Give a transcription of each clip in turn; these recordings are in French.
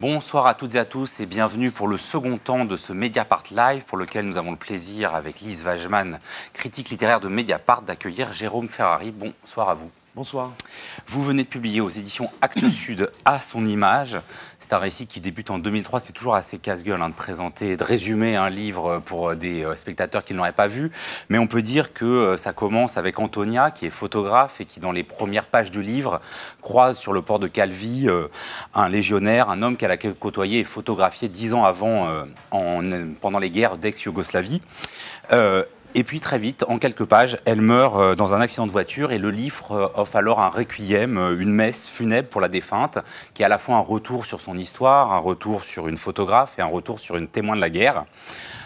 Bonsoir à toutes et à tous et bienvenue pour le second temps de ce Mediapart Live pour lequel nous avons le plaisir avec Lise Vajman, critique littéraire de Mediapart, d'accueillir Jérôme Ferrari. Bonsoir à vous. Bonsoir. Vous venez de publier aux éditions Actes Sud à son image. C'est un récit qui débute en 2003. C'est toujours assez casse-gueule hein, de présenter, de résumer un livre pour euh, des euh, spectateurs qui ne l'auraient pas vu. Mais on peut dire que euh, ça commence avec Antonia, qui est photographe et qui, dans les premières pages du livre, croise sur le port de Calvi un légionnaire, un homme qu'elle a côtoyé et photographié dix ans avant, pendant les guerres d'ex-Yougoslavie. Et puis très vite, en quelques pages, elle meurt euh, dans un accident de voiture et le livre euh, offre alors un requiem, euh, une messe funèbre pour la défunte, qui est à la fois un retour sur son histoire, un retour sur une photographe et un retour sur une témoin de la guerre.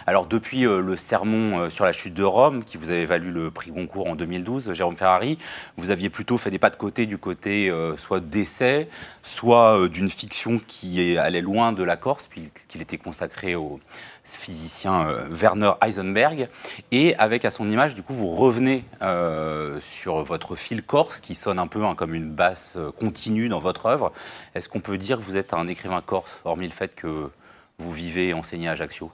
Alors depuis euh, le sermon euh, sur la chute de Rome, qui vous avait valu le prix Goncourt en 2012, Jérôme Ferrari, vous aviez plutôt fait des pas de côté du côté euh, soit d'essai, soit d'une fiction qui allait loin de la Corse, puisqu'il était consacré au physicien Werner Heisenberg. Et avec à son image, du coup, vous revenez sur votre fil corse, qui sonne un peu hein, comme une basse continue dans votre œuvre. Est-ce qu'on peut dire que vous êtes un écrivain corse, hormis le fait que vous vivez et enseignez à Ajaccio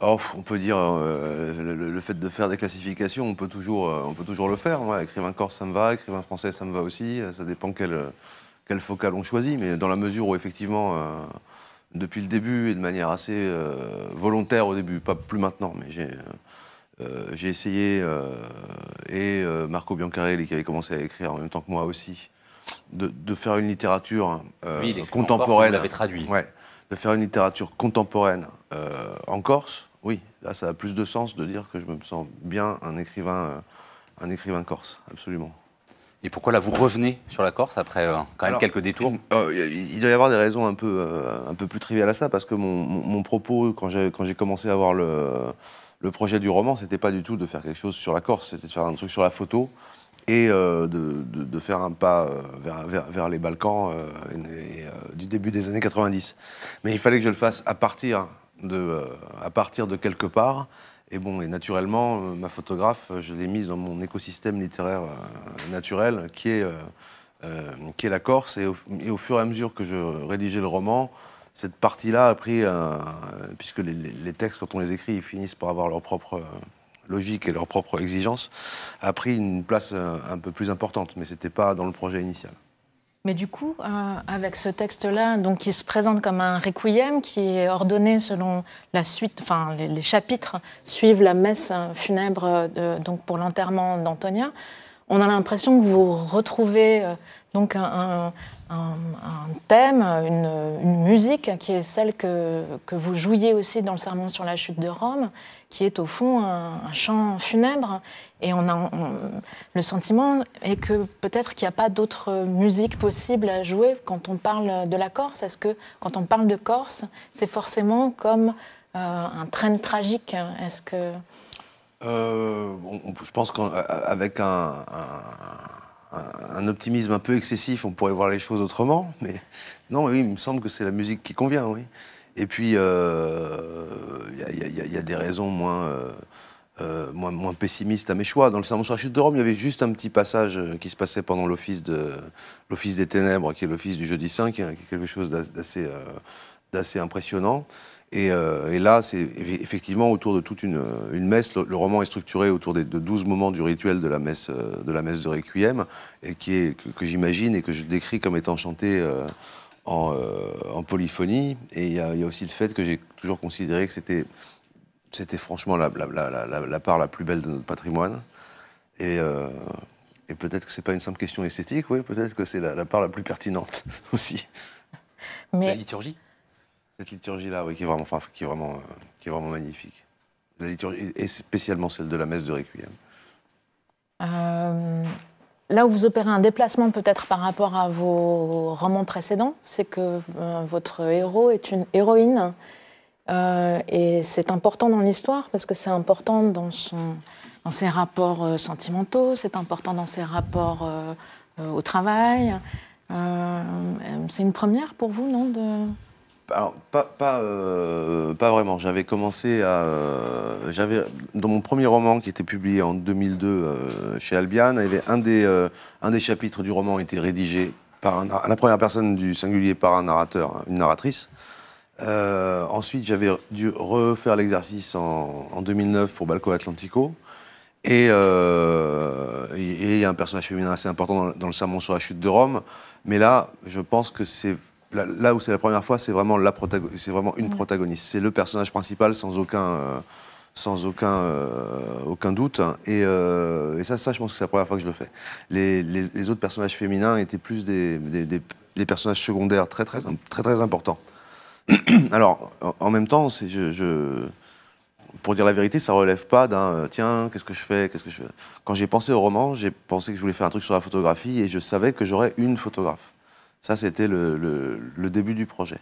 on peut dire euh, le, fait de faire des classifications, on peut toujours, euh, on peut toujours le faire. écrire un corse, ça me va. écrire Écrivain français, ça me va aussi. Euh, ça dépend quel, focal on choisit, mais dans la mesure où effectivement, depuis le début et de manière assez volontaire au début, pas plus maintenant, mais j'ai essayé et Marco Biancarelli qui avait commencé à écrire en même temps que moi aussi, de, faire une littérature contemporaine. Corse, traduit. de faire une littérature contemporaine en Corse oui, là, ça a plus de sens de dire que je me sens bien un écrivain, euh, un écrivain corse, absolument. Et pourquoi là vous revenez sur la Corse après euh, quand même quelques détours euh, Il doit y avoir des raisons un peu, un peu plus triviales à ça parce que mon, mon, propos quand j'ai commencé à voir le, le projet du roman, c'était pas du tout de faire quelque chose sur la Corse, c'était de faire un truc sur la photo et de, de, faire un pas vers, vers, les Balkans du début des années 90. Mais il fallait que je le fasse à partir euh, à partir de quelque part. Et bon, et naturellement, euh, ma photographe, euh, je l'ai mise dans mon écosystème littéraire naturel, qui est, qui est la Corse. Et au, fur et à mesure que je rédigeais le roman, cette partie-là a pris, puisque les, les, textes, quand on les écrit, ils finissent par avoir leur propre logique et leur propre exigence, a pris une place un peu plus importante, mais ce n'était pas dans le projet initial. Mais du coup, euh, avec ce texte-là, donc qui se présente comme un requiem, qui est ordonné selon la suite, enfin les, chapitres suivent la messe funèbre donc pour l'enterrement d'Antonia. On a l'impression que vous retrouvez euh, donc un, un, thème, une, musique qui est celle que, que, vous jouiez aussi dans le sermon sur la chute de Rome, qui est au fond un, chant funèbre. Et on a le sentiment est que peut-être qu'il n'y a pas d'autre musique possible à jouer quand on parle de la Corse. Est-ce que quand on parle de Corse, c'est forcément comme euh, un train tragique Est-ce que euh, je pense qu'avec euh, un, un optimisme un peu excessif, on pourrait voir les choses autrement, mais non, oui, il me semble que c'est la musique qui convient, oui. Et puis, il euh, y, a des raisons euh, euh, moins, moins, pessimistes à mes choix. Dans le sermon sur la chute de Rome, il y avait juste un petit passage qui se passait pendant l'office de, des ténèbres, qui est l'office du jeudi saint, hein, qui est quelque chose d'assez impressionnant. Euh, et, là, c'est effectivement autour de toute une, messe. Le, roman est structuré autour des, de 12 moments du rituel de la messe euh, de, la messe de Requiem, et qui est, que, j'imagine et que je décris comme étant chanté euh, en, polyphonie. Et il y, a aussi le fait que j'ai toujours considéré que c'était c'était franchement la, la, part la plus belle de notre patrimoine. Et, peut-être que ce n'est pas une simple question esthétique, oui, peut-être que c'est la, part la plus pertinente aussi. Mais... La liturgie cette liturgie-là, oui, qui est vraiment, qui est vraiment, euh, qui est vraiment magnifique. La liturgie, et spécialement celle de la messe de Requiem. Euh, là où vous opérez un déplacement peut-être par rapport à vos romans précédents, c'est que euh, votre héros est une héroïne. et c'est important dans l'histoire parce que c'est important dans, son, dans ses rapports sentimentaux, c'est important dans ses rapports au travail. c'est une première pour vous, non de alors, euh, pas, vraiment. J'avais commencé à. Euh, j'avais, dans mon premier roman qui était publié en 2002 euh, chez Albiane, un des, un des chapitres du roman était rédigé par à la première personne du singulier par un narrateur, hein, une narratrice. ensuite, j'avais dû refaire l'exercice en, 2009 pour Balco Atlantico. Et il y a un personnage féminin assez important dans, le sermon sur la chute de Rome. Mais là, je pense que c'est là, où c'est la première fois, c'est vraiment, vraiment une mm. protagoniste. C'est le personnage principal sans aucun euh, sans aucun, euh, aucun doute. Euh, et, ça, ça, je pense que c'est la première fois que je le fais. Les, autres personnages féminins étaient plus des, personnages secondaires très, très, très, très importants. Alors, en même temps, je, pour dire la vérité, ça relève pas d'un tiens, qu'est-ce que je fais, qu'est-ce que je fais. Quand j'ai pensé au roman, j'ai pensé que je voulais faire un truc sur la photographie et je savais que j'aurais une photographe. Ça, c'était le, début du projet.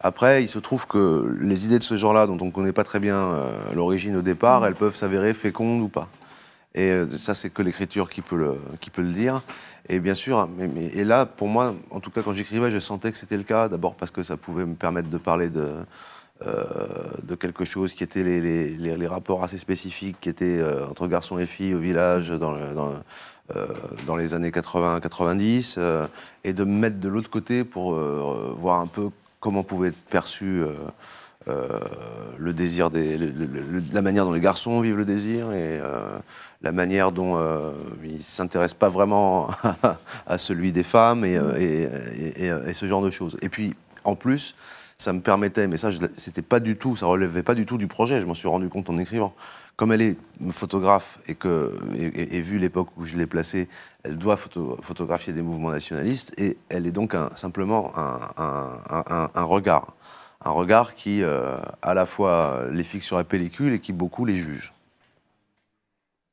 Après, il se trouve que les idées de ce genre-là, dont on ne connaît pas très bien euh, l'origine au départ, mmh. elles peuvent s'avérer fécondes ou pas. Et euh, ça, c'est que l'écriture qui, peut le, qui peut le dire. Et bien sûr, et là, pour moi, en tout cas, quand j'écrivais, je sentais que c'était le cas. D'abord parce que ça pouvait me permettre de parler de, euh, de quelque chose qui était les, rapports assez spécifiques qui étaient entre garçons et filles au village, dans dans euh, dans les années 80-90 euh, et de me mettre de l'autre côté pour euh, voir un peu comment pouvait être perçu le désir des, la manière dont les garçons vivent le désir et la manière dont ils ne s'intéressent pas vraiment à celui des femmes et, ce genre de choses. Et puis, en plus, ça me permettait, mais ça, c'était pas du tout, ça relevait pas du tout du projet. Je m'en suis rendu compte en écrivant comme elle est photographe et que, et, vu l'époque où je l'ai placée, elle doit photographier des mouvements nationalistes et elle est donc simplement un, regard. Un regard qui euh, à la fois les fixe sur la pellicule et qui beaucoup les juge.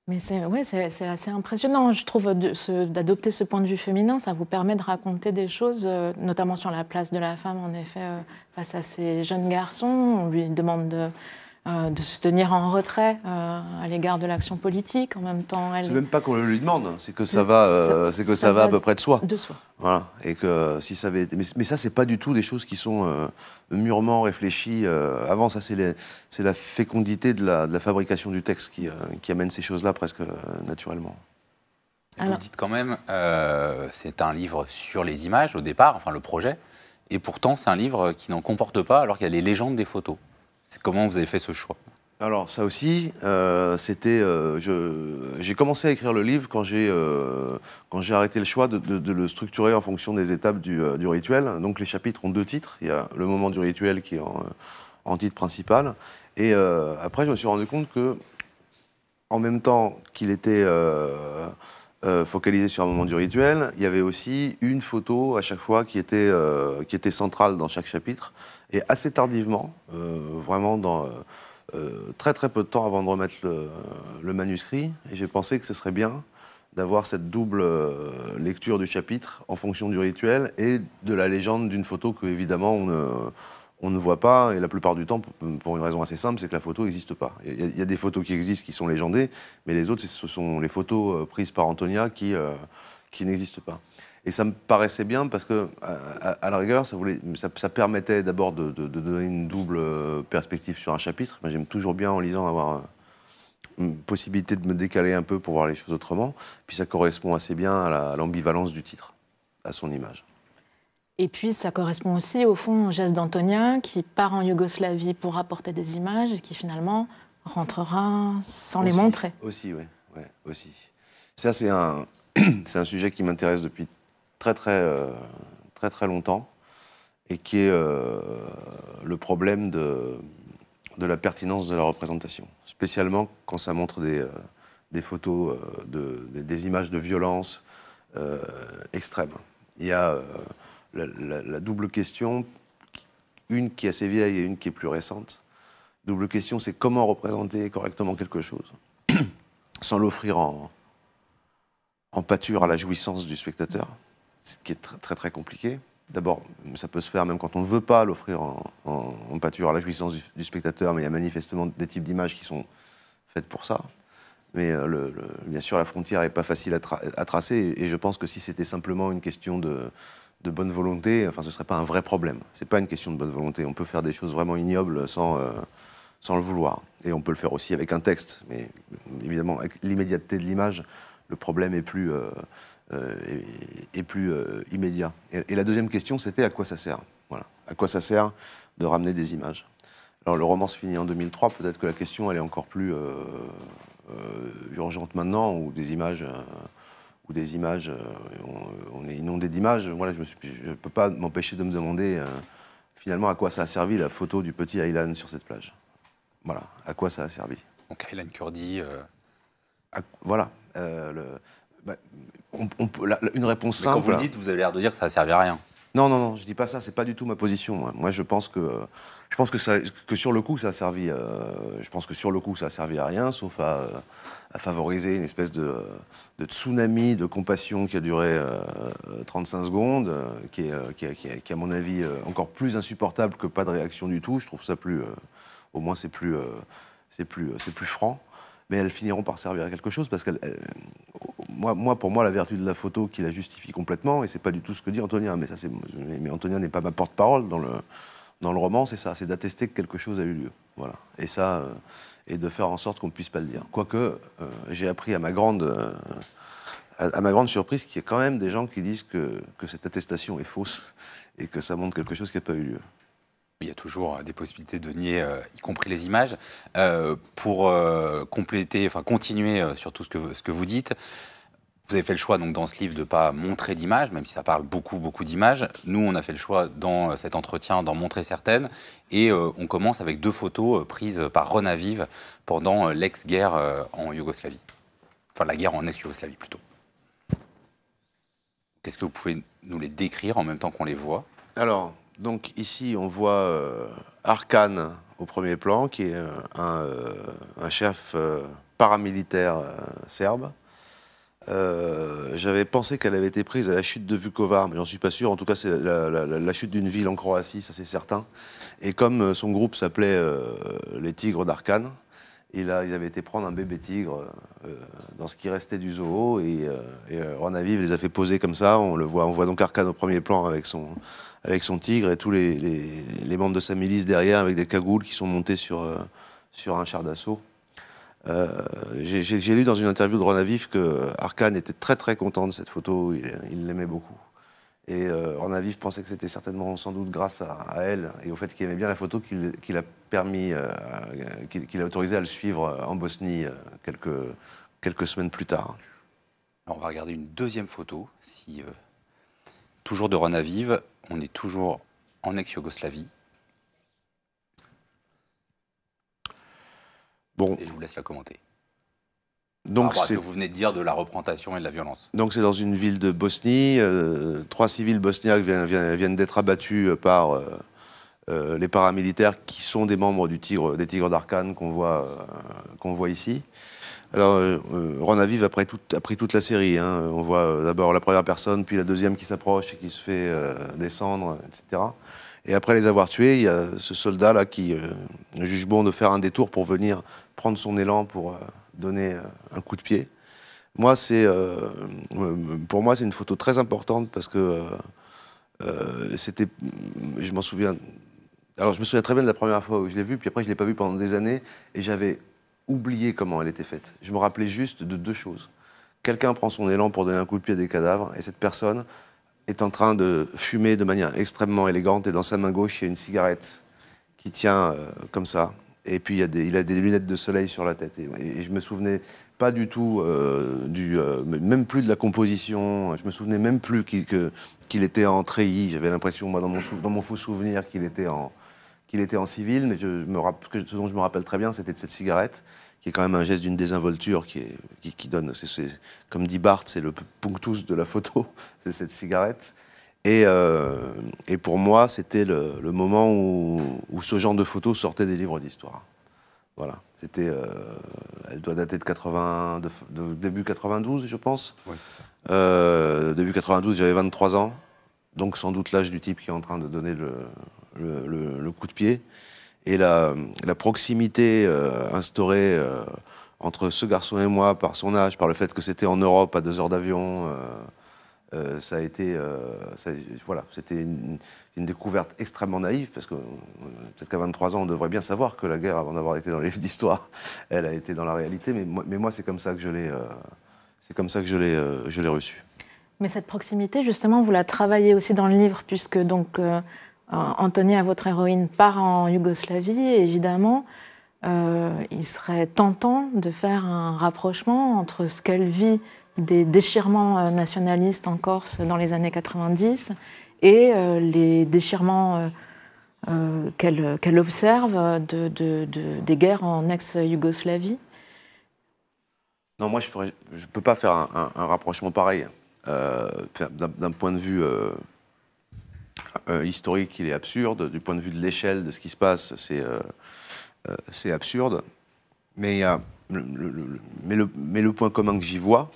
Mais c'est ouais, assez impressionnant, je trouve, d'adopter ce, point de vue féminin. Ça vous permet de raconter des choses, euh, notamment sur la place de la femme, en effet, euh, face à ces jeunes garçons. On lui demande de euh, de se tenir en retrait euh, à l'égard de l'action politique en même temps. Elle... C'est même pas qu'on le lui demande, hein. c'est que ça va, euh, c'est que ça, va, à peu près de soi. De soi. Voilà. Et que si ça avait été... mais, ça c'est pas du tout des choses qui sont mûrement réfléchies avant. Ça c'est c'est la fécondité de la, fabrication du texte qui, amène ces choses-là presque naturellement. Vous dites quand même, c'est un livre sur les images au départ, enfin le projet, et pourtant c'est un livre qui n'en comporte pas alors qu'il y a les légendes des photos. Comment vous avez fait ce choix alors ça aussi, euh, c'était, euh, j'ai commencé à écrire le livre quand j'ai euh, quand j'ai arrêté le choix de, le structurer en fonction des étapes du, rituel. Donc les chapitres ont deux titres. Il y a le moment du rituel qui est en, titre principal. Et après, je me suis rendu compte que, en même temps qu'il était focalisé sur un moment du rituel, il y avait aussi une photo à chaque fois qui était qui était centrale dans chaque chapitre et assez tardivement, euh, vraiment dans. Euh, euh, très très peu de temps avant de remettre le, manuscrit, et j'ai pensé que ce serait bien d'avoir cette double lecture du chapitre en fonction du rituel et de la légende d'une photo que évidemment on ne, voit pas et la plupart du temps pour une raison assez simple c'est que la photo n'existe pas. Il y, a des photos qui existent qui sont légendées mais les autres ce sont les photos prises par Antonia qui n'existent pas. Et ça me paraissait bien parce que, à, la rigueur, ça, ça, permettait d'abord de, donner une double euh, perspective sur un chapitre. j'aime toujours bien, en lisant, avoir euh, une possibilité de me décaler un peu pour voir les choses autrement. Puis ça correspond assez bien à l'ambivalence du titre, à son image. Et puis ça correspond aussi au fond au geste d'Antonien qui part en Yougoslavie pour apporter des images et qui finalement rentrera sans les montrer. Aussi, oui. Ouais, aussi. Ça, c'est un, un sujet qui m'intéresse depuis très très, euh, très, très longtemps et qui est euh, le problème de, de, la pertinence de la représentation, spécialement quand ça montre des, euh, des photos, de, des, images de violence extrême. Il y a la, double question, une qui est assez vieille et une qui est plus récente. Double question, c'est comment représenter correctement quelque chose sans l'offrir en pâture à la jouissance du spectateur ce qui est très très, compliqué. D'abord, ça peut se faire même quand on ne veut pas l'offrir en, pâture à la jouissance du, spectateur, mais il y a manifestement des types d'images qui sont faites pour ça. Mais euh, le, bien sûr, la frontière n'est pas facile à, tracer, et je pense que si c'était simplement une question de, bonne volonté, enfin, ce ne serait pas un vrai problème. Ce n'est pas une question de bonne volonté. On peut faire des choses vraiment ignobles sans, euh, sans le vouloir. Et on peut le faire aussi avec un texte, mais évidemment, avec l'immédiateté de l'image, le problème est plus... Euh, euh, et, plus euh, immédiat. Et, la deuxième question, c'était à quoi ça sert Voilà. À quoi ça sert de ramener des images Alors, le roman se finit en 2003. Peut-être que la question, elle est encore plus euh, urgente maintenant, ou des images ou des images, on, est inondé d'images. Voilà, je ne peux pas m'empêcher de me demander finalement à quoi ça a servi la photo du petit Aylan sur cette plage. Voilà, à quoi ça a servi. Donc Aylan Kurdi. voilà, le, bah, on, une réponse simple. quand vous le dites, vous avez l'air de dire que ça ne servi à rien. Non, non, non, je dis pas ça, ce n'est pas du tout ma position. Moi, je pense que, je pense que, ça, que sur le coup, ça a servi. Euh, je pense que sur le coup, ça a à rien, sauf à, euh, favoriser une espèce de, tsunami de compassion qui a duré 35 euh, secondes, qui, est, qui, à mon avis, encore plus insupportable que pas de réaction du tout. Je trouve ça plus, au moins, c'est plus, c'est plus, c'est plus franc. Mais elles finiront par servir à quelque chose parce qu'elles moi, pour moi, la vertu de la photo qui la justifie complètement, et c'est pas du tout ce que dit Antonia, mais, ça, mais n'est pas ma porte-parole dans le, dans le roman, c'est ça, c'est d'attester que quelque chose a eu lieu. Voilà. Et ça, euh, de faire en sorte qu'on ne puisse pas le dire. Quoique, euh, j'ai appris à ma grande. Euh, à, ma grande surprise, qu'il y a quand même des gens qui disent que, que cette attestation est fausse et que ça montre quelque chose qui n'a pas eu lieu. Il y a toujours des possibilités de nier, y compris les images. pour compléter, enfin continuer sur tout ce que, ce que vous dites, vous avez fait le choix donc dans ce livre de ne pas montrer d'images, même si ça parle beaucoup, beaucoup d'images. Nous, on a fait le choix dans euh, cet entretien d'en montrer certaines. Et euh, on commence avec deux photos euh, prises par Ronaviv pendant l'ex-guerre en Yougoslavie. Enfin, la guerre en ex-Yougoslavie plutôt. Qu'est-ce que vous pouvez nous les décrire en même temps qu'on les voit Alors, donc ici, on voit Arkan au premier plan, qui est un, chef paramilitaire serbe euh, j'avais pensé qu'elle avait été prise à la chute de Vukovar, mais j'en suis pas sûr. En tout cas, c'est la, chute d'une ville en Croatie, ça c'est certain. Et comme euh, son groupe s'appelait euh, les Tigres d'Arcane, ils avaient été prendre un bébé tigre dans ce qui restait du zoo et, et Ronaviv les a fait poser comme ça. On le voit, on voit donc Arcane au premier plan avec son, avec son tigre et tous les, membres de sa milice derrière avec des cagoules qui sont montés sur, sur un char d'assaut. Euh, j'ai lu dans une interview de Ronaviv que Arkane était très très content de cette photo, il l'aimait beaucoup. Et euh, Ronaviv pensait que c'était certainement sans doute grâce à, elle et au fait qu'il aimait bien la photo qu'il a permis, euh, qu'il a autorisé à le suivre en Bosnie quelques, quelques semaines plus tard. on va regarder une deuxième photo, si, toujours de Ronaviv, on est toujours en ex-Yougoslavie. Et je vous laisse la commenter. Donc c'est ce que vous venez de dire de la représentation et de la violence. Donc c'est dans une ville de Bosnie, euh, trois civils bosniaques viennent, d'être abattus euh, par euh, les paramilitaires qui sont des membres du tigre, des Tigres d'Arkane qu'on voit, ici. Alors Ron a pris, toute la série. Hein. On voit d'abord la première personne, puis la deuxième qui s'approche et qui se fait descendre, etc. Et après les avoir tués, il y a ce soldat-là qui euh, juge bon de faire un détour pour venir prendre son élan pour euh, donner euh, un coup de pied. Moi, c'est, pour moi, c'est une photo très importante parce que c'était. Je m'en souviens. Alors, je me souviens très bien de la première fois où je l'ai vue, puis après, je ne l'ai pas vue pendant des années et j'avais oublié comment elle était faite. Je me rappelais juste de deux choses. Quelqu'un prend son élan pour donner un coup de pied à des cadavres et cette personne est en train de fumer de manière extrêmement élégante et dans sa main gauche, il y a une cigarette qui tient euh, comme ça. Et puis il, a des, il, a des lunettes de soleil sur la tête. Et, je me souvenais pas du tout euh, du, euh, même plus de la composition. Je me souvenais même plus qu'il était en treillis. J'avais l'impression, moi, dans mon, dans mon, faux souvenir, qu'il était en qu'il était en civil. Mais je me, ce dont je me rappelle très bien, c'était de cette cigarette qui est quand même un geste d'une désinvolture qui, est, qui, donne, comme dit Barthes, c'est le punctus de la photo, c'est cette cigarette. Et, euh, et pour moi, c'était le, moment où, où, ce genre de photo sortait des livres d'histoire. Voilà, c'était, euh, elle doit dater de, 80, début 92, je pense. c'est ça. Euh, début 92, j'avais 23 ans, donc sans doute l'âge du type qui est en train de donner le, le, le coup de pied et la, proximité euh, instaurée euh, entre ce garçon et moi par son âge, par le fait que c'était en Europe à deux heures d'avion. Euh, ça a été, voilà, c'était une, découverte extrêmement naïve parce que peut-être qu'à 23 ans, on devrait bien savoir que la guerre, avant d'avoir été dans les livres d'histoire, elle a été dans la réalité. Mais moi, mais moi c'est comme ça que je l'ai, c'est comme ça que je l'ai, je l'ai reçue. Mais cette proximité, justement, vous la travaillez aussi dans le livre puisque donc à euh, votre héroïne, part en Yougoslavie, et évidemment, euh, il serait tentant de faire un rapprochement entre ce qu'elle vit des déchirements euh, nationalistes en Corse dans les années 90 et les déchirements qu'elle observe de, des guerres en ex-Yougoslavie. Non, moi je ne peux pas faire un rapprochement pareil d'un point de vue euh, historique, il est absurde. Du point de vue de l'échelle de ce qui se passe, c'est absurde. Mais, le, mais, le, point commun que j'y vois,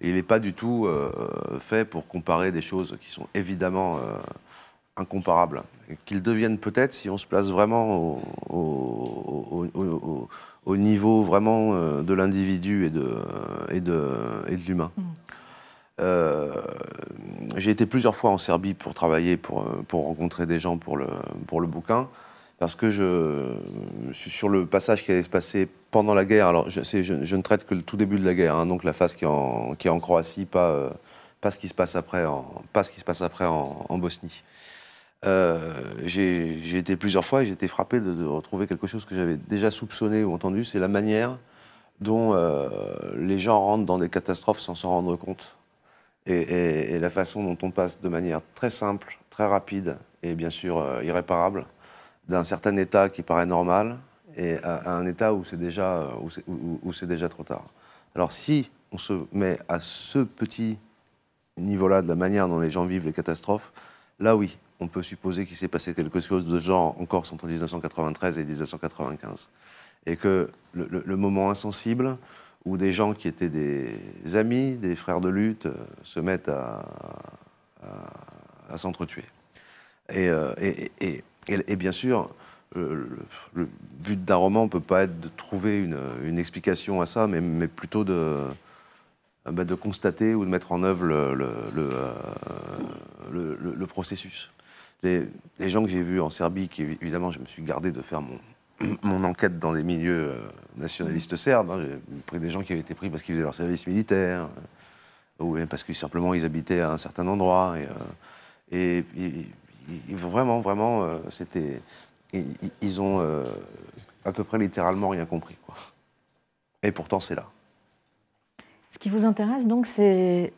il n'est pas du tout euh, fait pour comparer des choses qui sont évidemment euh, incomparables. Qu'ils deviennent peut-être, si on se place vraiment au, niveau vraiment de l'individu et de, et de, et de l'humain. Mmh. Euh, j'ai été plusieurs fois en Serbie pour travailler, pour, euh, pour rencontrer des gens pour le, pour le bouquin, parce que je, suis sur le passage qui allait se passer pendant la guerre. Alors, je, je ne traite que le tout début de la guerre, hein, donc la phase qui est en, Croatie, pas, euh, pas ce qui se passe après en, pas ce qui se passe après en, Bosnie. j'ai été plusieurs fois et j'ai été frappé de, de, retrouver quelque chose que j'avais déjà soupçonné ou entendu, c'est la manière dont les gens rentrent dans des catastrophes sans s'en rendre compte et, la façon dont on passe de manière très simple, très rapide et bien sûr euh, irréparable d'un certain état qui paraît normal et à, un état où c'est déjà, euh, où c'est déjà trop tard. Alors si on se met à ce petit niveau-là de la manière dont les gens vivent les catastrophes, là oui, on peut supposer qu'il s'est passé quelque chose de genre en Corse entre 1993 et 1995. Et que le moment insensible, où des gens qui étaient des amis, des frères de lutte, euh, se mettent à, s'entretuer. Euh, et, bien sûr, le, but d'un roman ne peut pas être de trouver une, explication à ça, mais, plutôt de, euh, bah, de, constater ou de mettre en œuvre le, le, processus. Les, les, gens que j'ai vus en Serbie, qui évidemment je me suis gardé de faire mon, mon enquête dans les milieux euh, nationalistes serbes. Hein, j'ai pris des gens qui avaient été pris parce qu'ils faisaient leur service militaire, euh, ou parce que simplement ils habitaient à un certain endroit. Et, euh, et, vraiment, vraiment, c'était. Ils ont à peu près littéralement rien compris. Quoi. Et pourtant, c'est là. Ce qui vous intéresse donc, c'est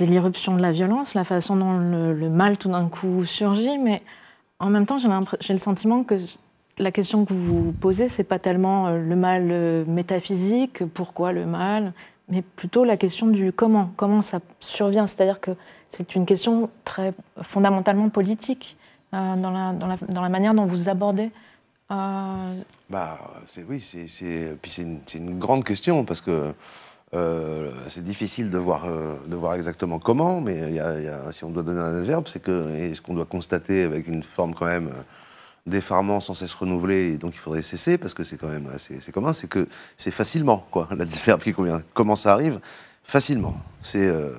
l'irruption de la violence, la façon dont le mal tout d'un coup surgit, mais en même temps, j'ai le sentiment que la question que vous posez, c'est pas tellement euh, le mal euh, métaphysique, pourquoi le mal, mais plutôt la question du comment, comment ça survient. C'est-à-dire que c'est une question très fondamentalement politique euh, dans, la, manière dont vous abordez. Bah, c'est oui, c'est une, grande question parce que c'est difficile de voir, exactement comment, mais si on doit donner un adverbe, c'est que, ce qu'on doit constater avec une forme quand même des sans cesse renouvelé, et donc il faudrait cesser, parce que c'est quand même assez commun, c'est que c'est facilement, quoi. La différence qui convient. Comment ça arrive Facilement. C'est. Euh,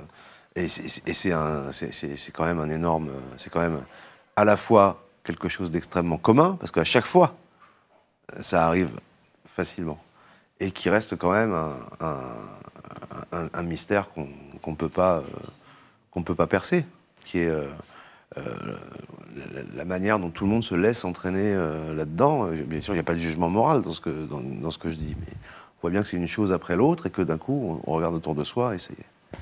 et c'est quand même un énorme. C'est quand même à la fois quelque chose d'extrêmement commun, parce qu'à chaque fois, ça arrive facilement. Et qui reste quand même un, mystère qu'on ne peut, pas, euh, qu'on peut pas percer, qui est. Euh, la, manière dont tout le monde se laisse entraîner euh, là-dedans. Euh, bien sûr, il n'y a pas de jugement moral dans ce que, dans, ce que je dis, mais on voit bien que c'est une chose après l'autre et que d'un coup, on, regarde autour de soi et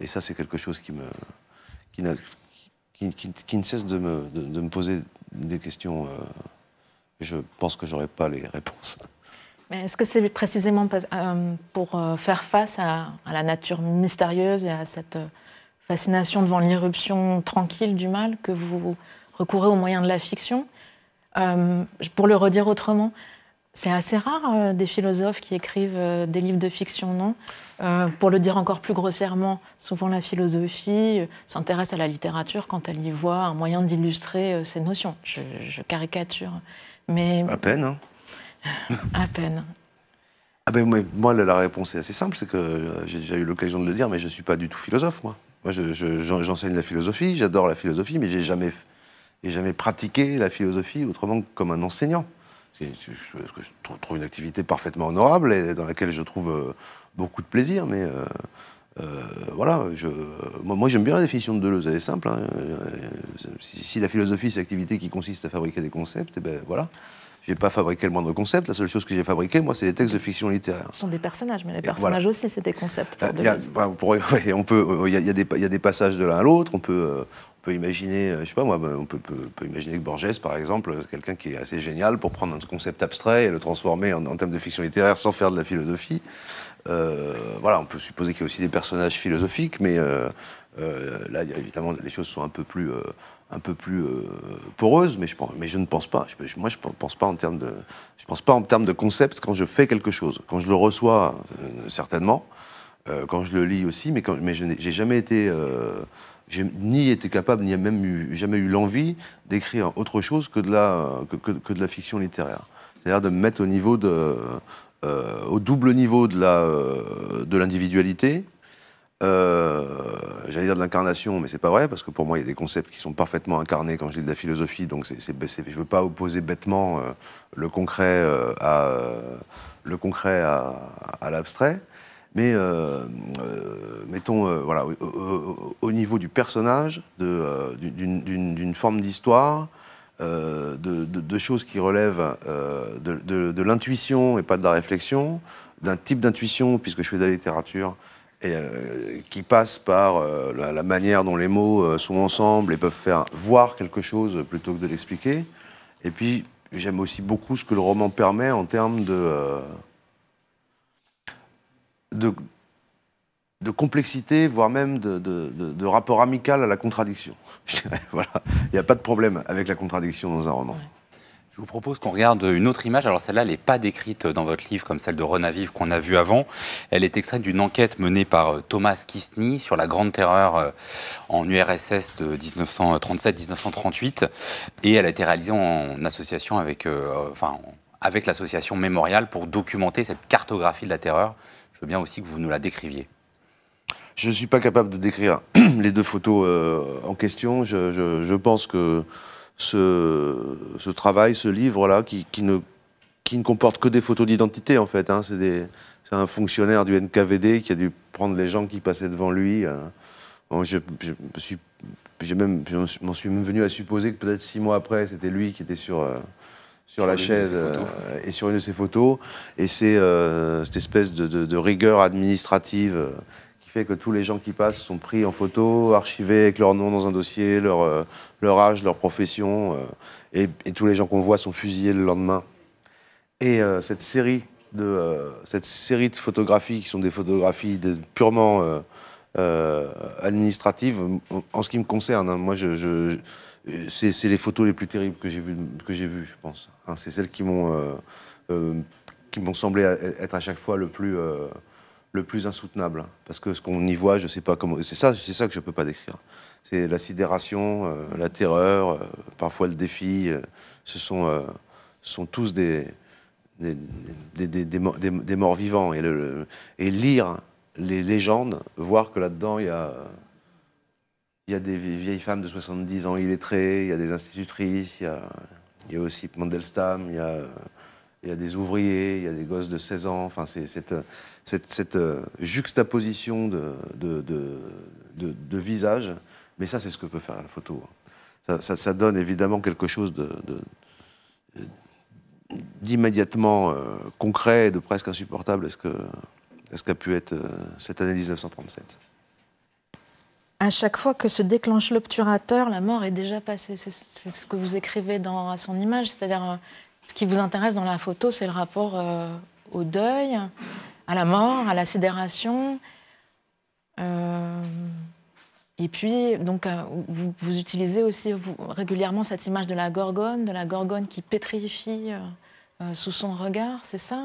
Et ça, c'est quelque chose qui me. Qui, ne cesse de me, poser des questions. Euh, je pense que je n'aurai pas les réponses. Mais Est-ce que c'est précisément pour faire face à, la nature mystérieuse et à cette fascination devant l'irruption tranquille du mal que vous recourir aux moyen de la fiction. Euh, pour le redire autrement, c'est assez rare euh, des philosophes qui écrivent euh, des livres de fiction, non Pour le dire encore plus grossièrement, souvent la philosophie s'intéresse à la littérature quand elle y voit un moyen d'illustrer ses notions. Je, caricature, mais... À peine, hein À peine. Ah ben, moi, la réponse est assez simple, c'est que j'ai déjà eu l'occasion de le dire, mais je ne suis pas du tout philosophe, moi. j'enseigne la philosophie, j'adore la philosophie, mais j'ai jamais et jamais pratiqué la philosophie autrement que comme un enseignant. Ce que je trouve une activité parfaitement honorable et dans laquelle je trouve euh, beaucoup de plaisir, mais euh, euh, voilà, je, moi, j'aime bien la définition de Deleuze, elle est simple. Hein. Si, la philosophie c'est l'activité qui consiste à fabriquer des concepts, et eh ben voilà. J'ai pas fabriqué le moindre concept. La seule chose que j'ai fabriquée, moi, c'est des textes de fiction littéraire. Ce sont des personnages, mais les personnages aussi, c'est des concepts Il y bah, on peut, des, il y a des passages de l'un à l'autre. On peut, peut imaginer, euh, je sais pas moi, ben, on peut, peut, imaginer que Borges, par exemple, euh, quelqu'un qui est assez génial pour prendre un concept abstrait et le transformer en, en termes de fiction littéraire sans faire de la philosophie. Euh, voilà, on peut supposer qu'il y a aussi des personnages philosophiques, mais là, évidemment, les choses sont un peu plus, un peu plus poreuses, mais je, mais je ne pense pas. moi, je pense pas en termes de, je pense pas en termes de concept quand je fais quelque chose, quand je le reçois certainement, quand je le lis aussi, mais, quand, mais je n'ai jamais été j'ai ni été capable, ni même jamais eu l'envie d'écrire autre chose que de la, que, de la fiction littéraire. C'est-à-dire de me mettre au niveau de, euh, au double niveau de la, euh, de l'individualité. Euh, j'allais dire de l'incarnation, mais c'est pas vrai, parce que pour moi, il y a des concepts qui sont parfaitement incarnés quand je lis de la philosophie, donc c'est, c'est, je veux pas opposer bêtement le concret à, le concret à l'abstrait mais euh, euh, mettons, euh, voilà, au niveau du personnage, d'une forme d'histoire, de, choses qui relèvent de, l'intuition et pas de la réflexion, d'un type d'intuition, puisque je fais de la littérature, et, qui passe par la, manière dont les mots sont ensemble et peuvent faire voir quelque chose plutôt que de l'expliquer. Et puis, j'aime aussi beaucoup ce que le roman permet en termes de de, complexité, voire même de, rapport amical à la contradiction. voilà, il n'y a pas de problème avec la contradiction dans un roman. Je vous propose qu'on regarde une autre image. Alors celle-là, elle n'est pas décrite dans votre livre comme celle de Renavive qu'on a vue avant. Elle est extraite d'une enquête menée par euh, Thomas Kistny sur la Grande Terreur euh, en URSS de 1937-1938. Et elle a été réalisée en association avec, euh, enfin, avec l'association Mémorial pour documenter cette cartographie de la terreur. Je veux bien aussi que vous nous la décriviez. Je ne suis pas capable de décrire les deux photos euh, en question. Je, pense que ce, ce travail, ce livre-là, qui, ne, qui ne comporte que des photos d'identité, en fait, hein. c'est un fonctionnaire du NKVD qui a dû prendre les gens qui passaient devant lui. Euh. je, m'en suis même venu à supposer que peut-être six mois après, c'était lui qui était sur, euh, sur, la chaise euh, et sur une de ses photos. Et c'est euh, cette espèce de, rigueur administrative euh, qui fait que tous les gens qui passent sont pris en photo, archivés avec leur nom dans un dossier, leur, leur âge, leur profession. et, tous les gens qu'on voit sont fusillés le lendemain. Et cette, série de, cette série de photographies, qui sont des photographies purement administratives, en ce qui me concerne, hein, moi je, euh, c'est les photos les plus terribles que j'ai vues, vu, je pense. Hein, c'est celles qui m'ont euh, euh, qui m'ont semblé être à chaque fois le plus, le plus insoutenable. Hein, parce que ce qu'on y voit, je ne sais pas comment. C'est ça, c'est ça que je ne peux pas décrire. C'est la sidération, la terreur, parfois le défi. ce sont, sont tous des, des, morts, vivants. Et, le, et lire les légendes, voir que là-dedans, il y a il y a des vieilles femmes de 70 ans illettrées, il y a des institutrices, il y a, aussi Mandelstam, il y a, il des ouvriers, il y a des gosses de 16 ans. Enfin, c'est cette, euh, juxtaposition de, de, de, visages. Mais ça, c'est ce que peut faire la photo. Hein. Ça, donne évidemment quelque chose de, d'immédiatement euh, concret et de presque insupportable est ce qu'a pu être euh, cette année 1937 à chaque fois que se déclenche l'obturateur, la mort est déjà passée. C'est ce que vous écrivez dans, à son image. C'est-à-dire, euh, ce qui vous intéresse dans la photo, c'est le rapport euh, au deuil, à la mort, à la sidération. Euh, et puis, donc, vous, vous, utilisez aussi régulièrement cette image de la gorgone, de la gorgone qui pétrifie sous son regard. C'est ça,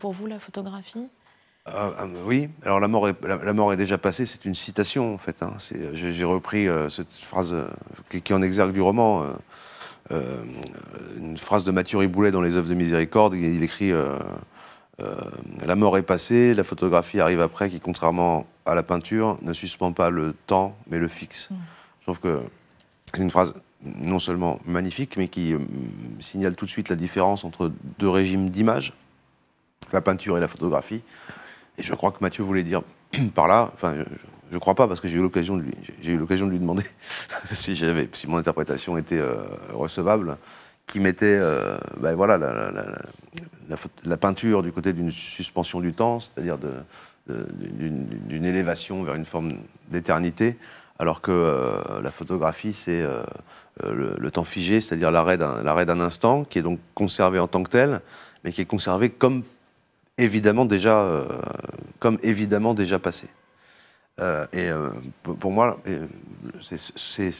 pour vous, la photographie ah, ah, oui, alors la mort, est, la, mort est déjà passée, c'est une citation en fait. Hein. J'ai repris euh, cette phrase euh, qui, en exergue du roman, euh, une phrase de Mathieu Riboulet dans Les œuvres de miséricorde, il, écrit La mort est passée, la photographie arrive après, qui contrairement à la peinture ne suspend pas le temps mais le fixe. Mmh. Je trouve que c'est une phrase non seulement magnifique mais qui signale tout de suite la différence entre deux régimes d'image, la peinture et la photographie. Et je crois que Mathieu voulait dire par là, enfin, je ne crois pas parce que j'ai eu l'occasion de lui, j'ai eu l'occasion de lui demander si j'avais, si mon interprétation était euh, recevable, qui mettait, euh, ben voilà, la, peinture du côté d'une suspension du temps, c'est-à-dire d'une élévation vers une forme d'éternité, alors que euh, la photographie, c'est le, temps figé, c'est-à-dire l'arrêt d'un instant, qui est donc conservé en tant que tel, mais qui est conservé comme évidemment déjà, euh, comme évidemment déjà passé. Euh, et euh, pour moi, c'est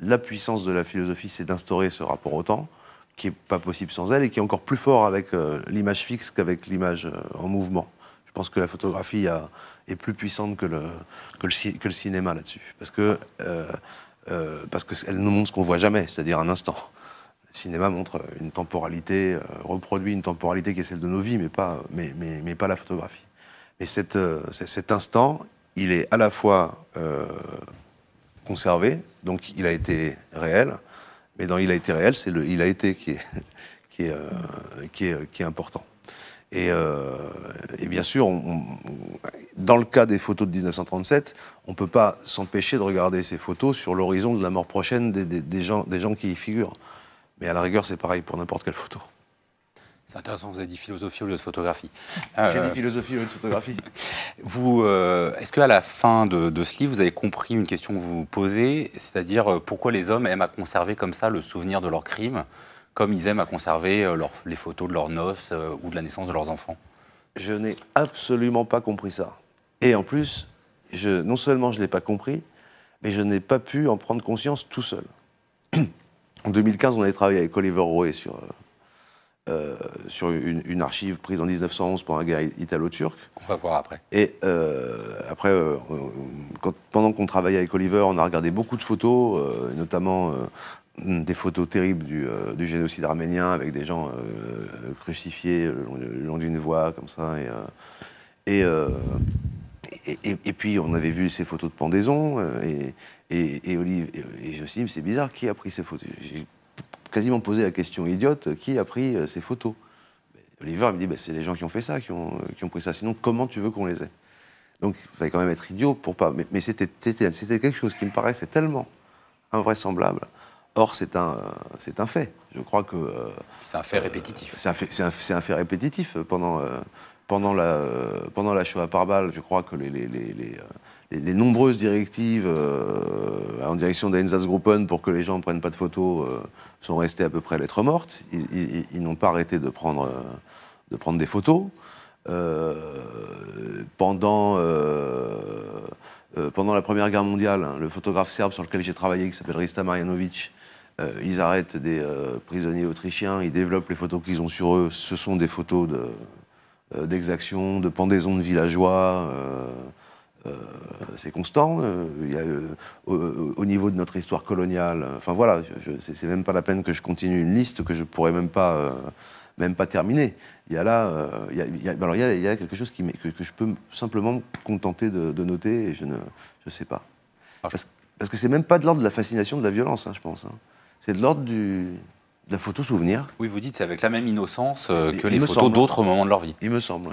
la puissance de la philosophie, c'est d'instaurer ce rapport au temps qui n'est pas possible sans elle et qui est encore plus fort avec l'image fixe qu'avec l'image en mouvement. Je pense que la photographie est plus puissante que le, que le, que le cinéma là-dessus, parce que parce qu'elle nous montre ce qu'on voit jamais, c'est-à-dire un instant cinéma montre une temporalité, euh, reproduit une temporalité qui est celle de nos vies, mais pas, mais, mais, mais pas la photographie. Mais euh, cet instant, il est à la fois euh, conservé, donc il a été réel, mais dans il a été réel, c'est le il a été qui est, qui est, qui est, important. Et, et, bien sûr, on, dans le cas des photos de 1937, on ne peut pas s'empêcher de regarder ces photos sur l'horizon de la mort prochaine des, des, gens, des gens qui y figurent. Mais à la rigueur, c'est pareil pour n'importe quelle photo. C'est intéressant, vous avez dit philosophie au lieu de photographie. J'ai euh, dit philosophie au lieu de photographie. vous, euh, est-ce qu'à la fin de, ce livre, vous avez compris une question que vous vous posez, c'est-à-dire euh, pourquoi les hommes aiment à conserver comme ça le souvenir de leurs crimes, comme ils aiment à conserver les photos de leurs noces ou de la naissance de leurs enfants Je n'ai absolument pas compris ça. Et en plus, je, non seulement je ne l'ai pas compris, mais je n'ai pas pu en prendre conscience tout seul. En 2015, on avait travaillé avec Oliver Roé sur, euh, euh, sur une, archive prise en 1911 pendant la guerre italo-turque. On va voir après. Et euh, après, pendant qu'on travaillait avec Oliver, on a regardé beaucoup de photos, notamment des photos terribles du, génocide arménien avec des gens crucifiés le long, d'une voie, comme ça. et et, puis, on avait vu ces photos de pendaison, euh, et, et, Olive, et, je me suis dit, c'est bizarre, qui a pris ces photos J'ai quasiment posé la question idiote, qui a pris euh, ces photos Oliver me dit, bah, c'est les gens qui ont fait ça, qui ont, pris ça. Sinon, comment tu veux qu'on les ait Donc, il fallait quand même être idiot pour pas. Mais, c'était quelque chose qui me paraissait tellement invraisemblable. Or, c'est un, un fait. Je crois que. Euh, c'est un fait répétitif. c'est un, fait répétitif pendant pendant la, pendant la Shoah par balle, je crois que les, les, nombreuses directives euh, en direction d'Einsatzgruppen pour que les gens ne prennent pas de photos euh, sont restées à peu près à lettre morte. Ils, n'ont pas arrêté de prendre, euh, de prendre des photos. pendant, pendant la Première Guerre mondiale, hein, le photographe serbe sur lequel j'ai travaillé, qui s'appelle Rista Marjanovic, ils arrêtent des prisonniers autrichiens, ils développent les photos qu'ils ont sur eux. Ce sont des photos de, euh, d'exactions, de pendaisons de villageois. Euh, euh, c'est constant. au, niveau de notre histoire coloniale, enfin voilà, c'est même pas la peine que je continue une liste que je pourrais même pas même pas terminer. Il y a là, il, y a, ben alors il, y a, quelque chose qui que, je peux simplement me contenter de, noter et je ne je sais pas. Parce, que c'est même pas de l'ordre de la fascination de la violence, hein, je pense. Hein. C'est de l'ordre du, la photo souvenir. Oui, vous dites c'est avec la même innocence euh, que les photos d'autres moments de leur vie. Il me semble.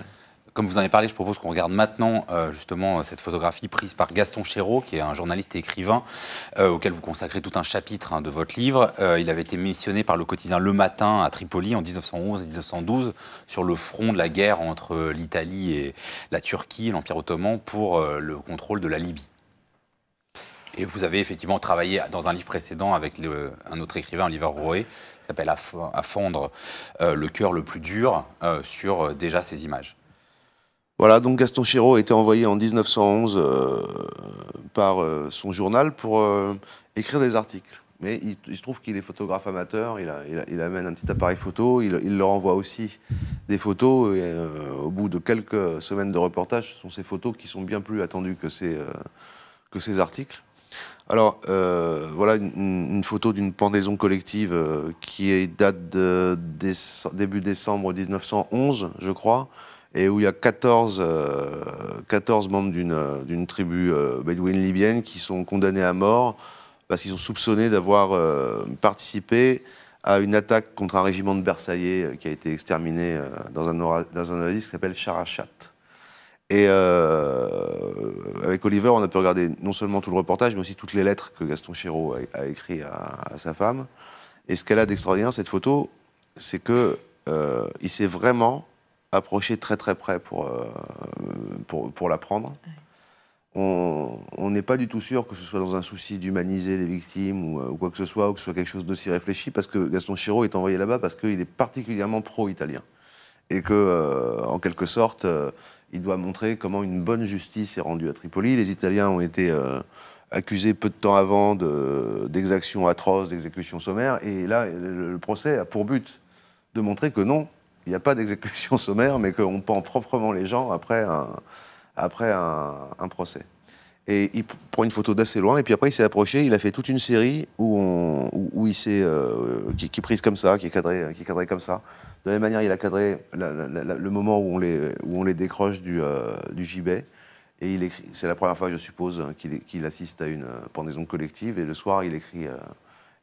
Comme vous en avez parlé, je propose qu'on regarde maintenant euh, justement euh, cette photographie prise par Gaston Chéreau, qui est un journaliste et écrivain auquel vous consacrez tout un chapitre hein, de votre livre. il avait été missionné par le quotidien Le Matin à Tripoli en 1911 et 1912 sur le front de la guerre entre l'Italie et la Turquie, l'Empire ottoman, pour le contrôle de la Libye. Et vous avez effectivement travaillé dans un livre précédent avec un autre écrivain, Oliver Roy, qui s'appelle À fondre euh, le cœur le plus dur euh, sur euh, déjà ces images. Voilà, donc Gaston Chirault a été envoyé en 1911 par son journal pour écrire des articles. Mais il, se trouve qu'il est photographe amateur, il, amène un petit appareil photo, il, leur envoie aussi des photos, et au bout de quelques semaines de reportage, ce sont ces photos qui sont bien plus attendues que ces, que ces articles. Alors, euh, voilà une, photo d'une pendaison collective euh, qui est, date de début décembre 1911, je crois, et où il y a 14, 14 euh, membres d'une tribu bédouine libyenne qui sont condamnés à mort parce qu'ils ont soupçonné d'avoir participé à une attaque contre un régiment de Versaillais qui a été exterminé dans un, dans un oasis qui s'appelle Sharachat. Et euh, avec Oliver, on a pu regarder non seulement tout le reportage, mais aussi toutes les lettres que Gaston Chéreau a, écrit écrites à, sa femme. Et ce qu'elle a d'extraordinaire, cette photo, c'est qu'il euh, s'est vraiment approché très très près pour, euh, pour, la prendre. On n'est pas du tout sûr que ce soit dans un souci d'humaniser les victimes ou, quoi que ce soit, ou que ce soit quelque chose d'aussi réfléchi, parce que Gaston Chéreau est envoyé là-bas parce qu'il est particulièrement pro-italien. Et que, en quelque sorte, il doit montrer comment une bonne justice est rendue à Tripoli. Les Italiens ont été euh, accusés peu de temps avant d'exactions atroces, d'exécutions sommaires. Et là, le, procès a pour but de montrer que non, il n'y a pas d'exécutions sommaires, mais qu'on pend proprement les gens après un, procès. Et il prend une photo d'assez loin, et puis après il s'est approché, il a fait toute une série où, on, il s'est, euh, qui, prise comme ça, qui est qui est comme ça, de la même manière, il a cadré le moment où on les, où on les décroche du, euh, du gibet. Et c'est la première fois, je suppose, hein, qu'il assiste à une euh, pendaison collective. Et le soir, il écrit, euh,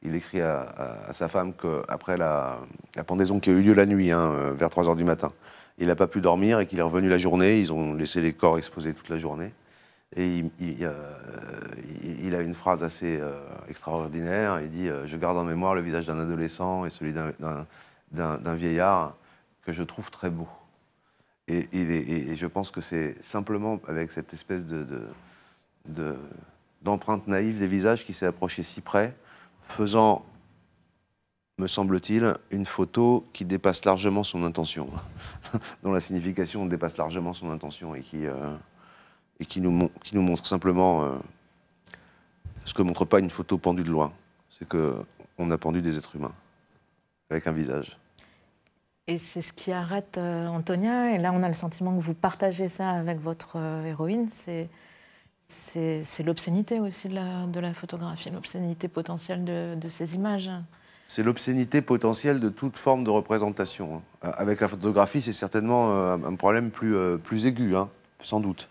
il écrit à, sa femme qu'après la, la, pendaison qui a eu lieu la nuit, hein, vers 3 h du matin, il n'a pas pu dormir et qu'il est revenu la journée. Ils ont laissé les corps exposés toute la journée. Et il, il, a une phrase assez extraordinaire. Il dit Je garde en mémoire le visage d'un adolescent et celui d'un d'un vieillard que je trouve très beau. Et, je pense que c'est simplement avec cette espèce d'empreinte naïve des visages qui s'est approché si près, faisant, me semble-t-il, une photo qui dépasse largement son intention, dont la signification dépasse largement son intention et qui, euh, nous, qui nous montre simplement euh, ce que montre pas une photo pendue de loin, c'est qu'on a pendu des êtres humains avec un visage. Et c'est ce qui arrête euh, Antonia. Et là, on a le sentiment que vous partagez ça avec votre euh, héroïne. C'est, c'est, l'obscénité aussi de la, photographie, l'obscénité potentielle de, ces images. C'est l'obscénité potentielle de toute forme de représentation. Hein. Euh, avec la photographie, c'est certainement un problème plus, plus aigu, hein, sans doute.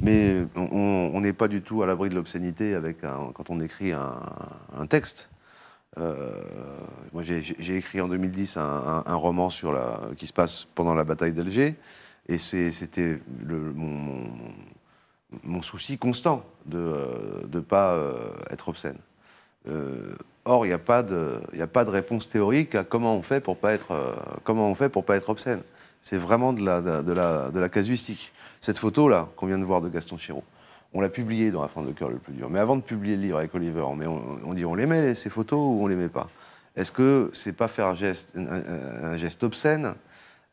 Mais on n'est pas du tout à l'abri de l'obscénité avec quand on écrit un texte. Euh, moi, j'ai écrit en 2010 un, roman sur la, qui se passe pendant la bataille d'Alger. Et c'était mon, mon, souci constant de ne euh, pas euh, être obscène. or, il n'y a, a, pas de réponse théorique à comment on fait pour pas être, comment on fait pour pas être obscène. C'est vraiment de la, de, la, de la, casuistique. Cette photo-là qu'on vient de voir de Gaston Chiraud, on l'a publié dans La France de cœur le plus dur. Mais avant de publier le livre avec Oliver, mais on, dit on les met ces photos ou on les met pas Est-ce que c'est pas faire un geste, un, geste obscène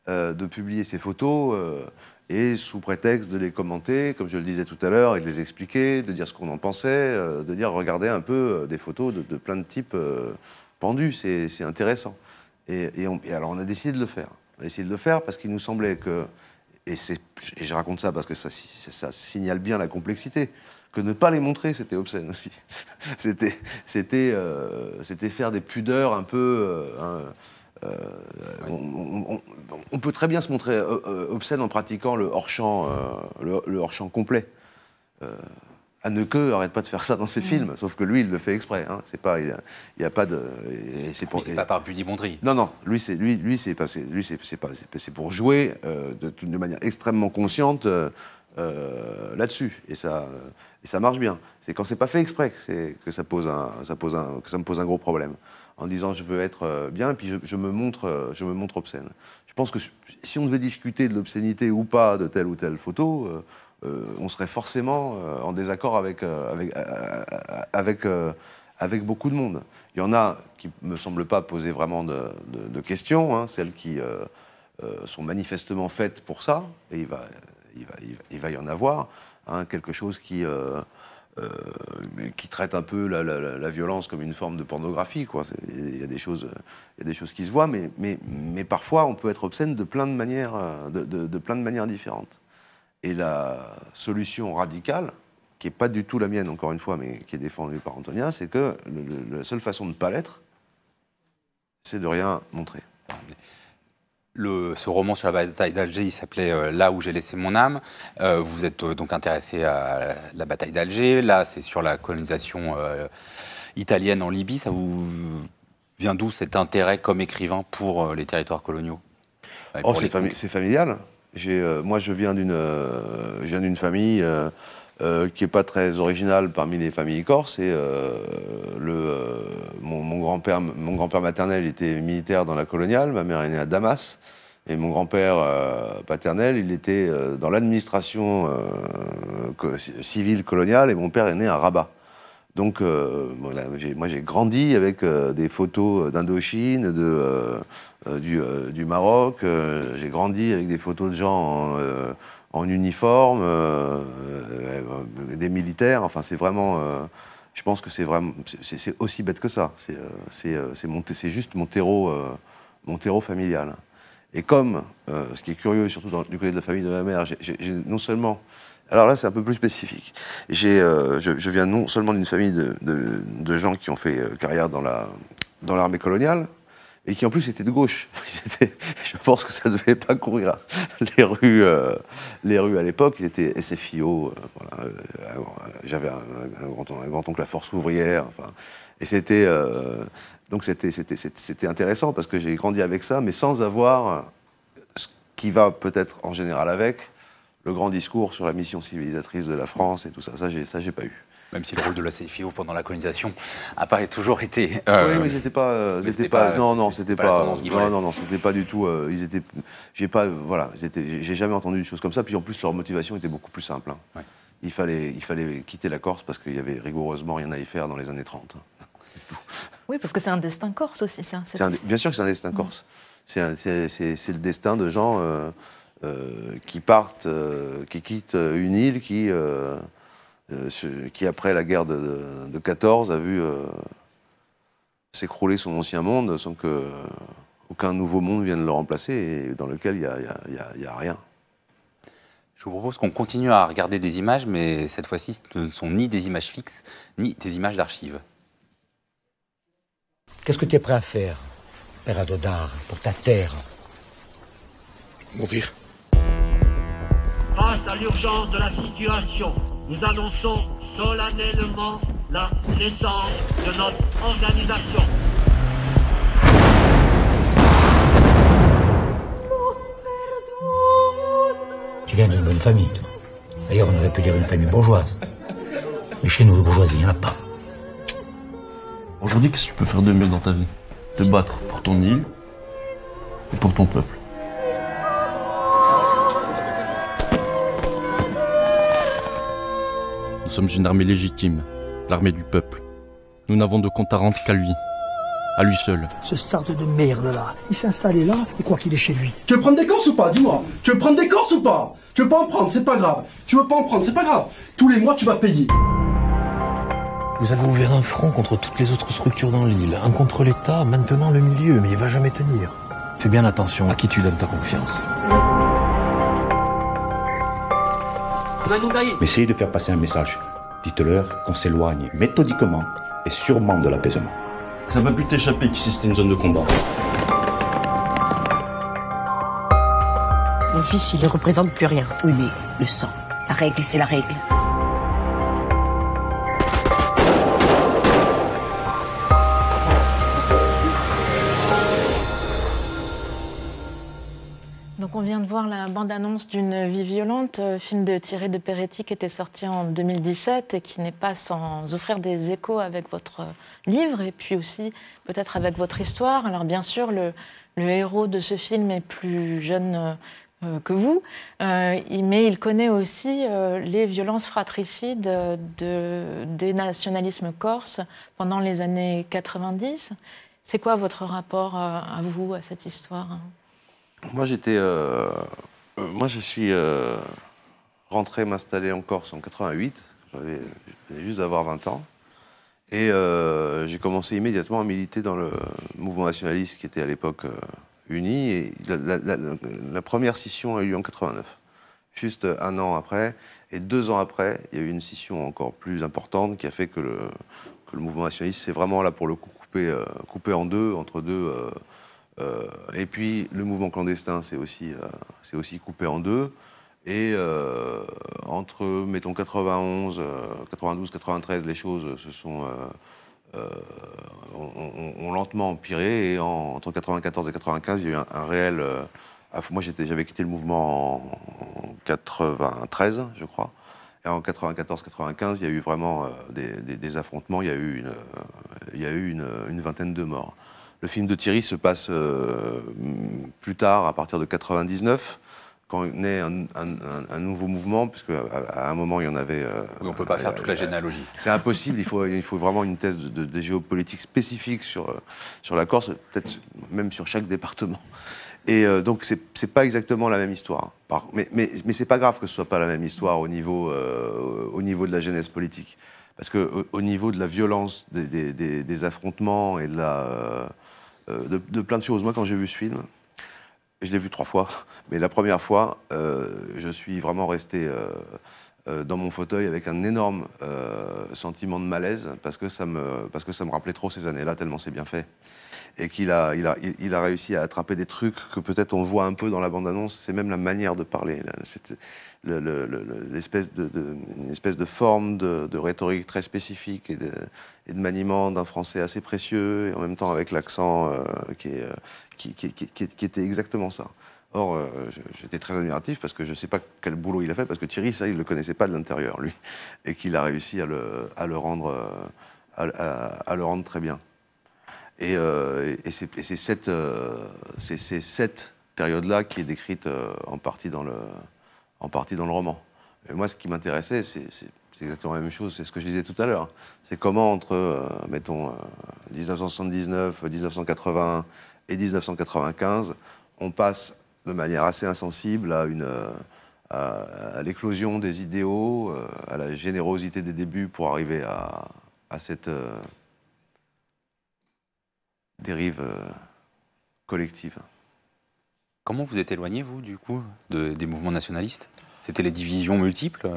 euh, de publier ces photos euh, et sous prétexte de les commenter, comme je le disais tout à l'heure, et de les expliquer, de dire ce qu'on en pensait, euh, de dire regardez un peu des photos de, plein de types pendus, c'est intéressant. Et, et alors on a décidé de le faire. On a décidé de le faire parce qu'il nous semblait que et, je raconte ça parce que ça, signale bien la complexité que ne pas les montrer, c'était obscène aussi. Euh, c'était, faire des pudeurs un peu. Euh, hein, euh, on, peut très bien se montrer obscène en pratiquant le le hors champ complet. Anneke arrête pas de faire ça dans ses mm. films, sauf que lui, il le fait exprès. Hein. C'est pas, il n'y a, pas de. C'est ah, pour. C'est pas par budibonderie. Non, non. Lui, c'est lui, lui, c'est pas, lui, c'est pas, c'est pour jouer euh, de, de, manière extrêmement consciente euh, euh, là-dessus, et ça, et ça marche bien. C'est quand c'est pas fait exprès que, que ça pose un, ça pose un, que ça me pose un gros problème. En disant je veux être euh, bien, puis je, je me montre, je me montre obscène. Je pense que si on devait discuter de l'obscénité ou pas de telle ou telle photo. Euh, on serait forcément euh, en désaccord avec, euh, avec, avec, beaucoup de monde. Il y en a qui ne me semblent pas poser vraiment de, questions, hein, celles qui sont manifestement faites pour ça, et il va, il va, y en avoir, hein, quelque chose qui... qui traite un peu la, violence comme une forme de pornographie. Il y, a des choses, y des choses qui se voient, mais, mais, parfois on peut être obscène de plein de manières, de plein de manières différentes. Et la solution radicale, qui n'est pas du tout la mienne, encore une fois, mais qui est défendue par Antonia, c'est que la seule façon de ne pas l'être, c'est de rien montrer. Le, ce roman sur la bataille d'Alger, il s'appelait euh, Là où j'ai laissé mon âme. Euh, vous êtes euh, donc intéressé à la bataille d'Alger. Là, c'est sur la colonisation italienne en Libye. Ça vous vient d'où cet intérêt comme écrivain pour les territoires coloniaux Oh, c'est familial. Euh, moi, je viens d'une euh, famille euh, qui n'est pas très originale parmi les familles corses. Et, le, mon, mon grand-père maternel était militaire dans la coloniale, ma mère est née à Damas. Et mon grand-père paternel, il était dans l'administration civile coloniale et mon père est né à Rabat. Donc, voilà, moi, j'ai grandi avec des photos d'Indochine, de, euh, du, euh, du, Maroc. Euh, j'ai grandi avec des photos de gens en, uniforme, des militaires. Enfin, c'est vraiment. je pense que c'est vraiment. C'est aussi bête que ça. C'est juste mon terreau, mon terreau familial. Et comme, ce qui est curieux, surtout du côté de la famille de ma mère, j'ai non seulement. Alors là, c'est un peu plus spécifique. J'ai je, viens non seulement d'une famille de, de, gens qui ont fait carrière dans l'armée la, dans coloniale, et qui en plus était de gauche. je pense que ça ne devait pas courir les rues, euh, les rues à l'époque. Ils étaient SFIO, euh, euh, j'avais un, grand, grand oncle à force ouvrière. et c'était donc c'était, intéressant parce que j'ai grandi avec ça, mais sans avoir ce qui va peut-être en général avec le grand discours sur la mission civilisatrice de la France et tout ça. Ça, ça, j'ai pas eu. Même si le rôle de la CFIO pendant la colonisation a pas toujours été. Euh, oui, mais euh, c'était pas, pas, Non, non, c'était pas. pas non, non, non, c'était pas du tout. Euh, ils étaient. J'ai pas. Voilà, j'ai jamais entendu une chose comme ça. Puis en plus, leur motivation était beaucoup plus simple. Hein. Il fallait, il fallait quitter la Corse parce qu'il y avait rigoureusement rien à y faire dans les années 30. Hein. oui, parce que c'est un destin corse aussi, bien sûr que c'est un destin mmh. corse. C'est le destin de gens qui partent, qui quittent une île qui euh, qui après la guerre de, 14 a vu euh, s'écrouler son ancien monde sans que aucun nouveau monde vienne le remplacer et dans lequel il n'y a, rien. Je vous propose qu'on continue à regarder des images, mais cette fois-ci, ce ne sont ni des images fixes, ni des images d'archives. Qu'est-ce que tu es prêt à faire, Père Adodar, pour ta terre Mourir. Face à l'urgence de la situation, nous annonçons solennellement la naissance de notre organisation. Tu viens d'une bonne famille. toi. D'ailleurs, on aurait pu dire une famille bourgeoise. Mais chez nous, les bourgeoisie, il n'y en a pas. Aujourd'hui, qu'est-ce que tu peux faire de mieux dans ta vie Te battre pour ton île et pour ton peuple. Nous sommes une armée légitime, l'armée du peuple. Nous n'avons de compte à rendre qu'à lui. À lui seul. Ce sarde de merde là, il s'est installé là et croit qu'il est chez lui. Tu veux prendre des corses ou pas Dis-moi. Tu veux prendre des corses ou pas Tu veux pas en prendre, c'est pas grave. Tu veux pas en prendre, c'est pas grave. Tous les mois, tu vas payer. Vous avez ouvert un front contre toutes les autres structures dans l'île, un contre l'État, maintenant le milieu, mais il va jamais tenir. Fais bien attention à qui tu donnes ta confiance. Essayez de faire passer un message. Dites-leur qu'on s'éloigne méthodiquement et sûrement de l'apaisement. Ça m'a plus t'échapper si c'était une zone de combat. Mon fils, il ne représente plus rien. Oui, mais le sang. La règle, c'est la règle. la bande-annonce d'une vie violente, euh, film de Thierry de Peretti qui était sorti en 2017 et qui n'est pas sans offrir des échos avec votre euh, livre et puis aussi peut-être avec votre histoire. Alors bien sûr, le, héros de ce film est plus jeune euh, que vous, mais il connaît aussi les violences fratricides des nationalismes corses pendant les années 90. C'est quoi votre rapport à vous, à cette histoire hein moi, j'étais. Euh, euh, moi, je suis euh, rentré m'installer en Corse en 88. J'avais juste d'avoir 20 ans. Et j'ai commencé immédiatement à militer dans le mouvement nationaliste qui était à l'époque uni. Et la, première scission a eu lieu en 89. Juste un an après. Et deux ans après, il y a eu une scission encore plus importante qui a fait que le, mouvement nationaliste s'est vraiment là pour le coup coupé, coupé en deux, entre deux. Euh, et puis, le mouvement clandestin, c'est aussi, euh, coupé en deux. Et euh, entre, mettons, 91, 92, 93, les choses se sont. Ont, lentement empiré. Et entre 94 et 95, il y a eu un, réel. moi, j'avais quitté le mouvement en, 93, je crois. Et en 94-95, il y a eu vraiment des, affrontements, il y a eu une vingtaine de morts. Le film de Thierry se passe euh, plus tard, à partir de 99 quand naît un, un, nouveau mouvement, parce à, à, un moment il y en avait. Euh, oui, on peut pas faire toute la euh, généalogie. C'est impossible. il faut il faut vraiment une thèse de, de, géopolitique spécifique sur sur la Corse, peut-être même sur chaque département. Et donc c'est n'est pas exactement la même histoire. Hein. mais mais mais c'est pas grave que ce soit pas la même histoire au niveau au niveau de la genèse politique, parce qu'au niveau de la violence des affrontements et de la euh, de, plein de choses. Moi, quand j'ai vu ce film, je l'ai vu trois fois, mais la première fois, euh, je suis vraiment resté euh, dans mon fauteuil avec un énorme sentiment de malaise parce que ça me, parce que ça me rappelait trop ces années-là, tellement c'est bien fait et qu'il a, il il a réussi à attraper des trucs que peut-être on voit un peu dans la bande-annonce. C'est même la manière de parler, l'espèce le, une espèce de forme de, rhétorique très spécifique et de, et de maniement d'un français assez précieux, et en même temps avec l'accent euh, euh, qui, qui, était exactement ça. Or, euh, j'étais très admiratif parce que je ne sais pas quel boulot il a fait, parce que Thierry, ça, il ne le connaissait pas de l'intérieur, lui, et qu'il a réussi à le, rendre, à le rendre très bien. Et, euh, euh, c'est cette, période-là qui est décrite euh, en, partie dans le, en partie dans le roman. Et moi, ce qui m'intéressait, c'est exactement la même chose, c'est ce que je disais tout à l'heure. Hein. C'est comment, entre, mettons, 1979, 1980 et 1995, on passe de manière assez insensible à l'éclosion des idéaux, à la générosité des débuts pour arriver à cette, dérive euh, collective. Comment vous êtes éloigné, vous, du coup, des mouvements nationalistes C'était les divisions multiples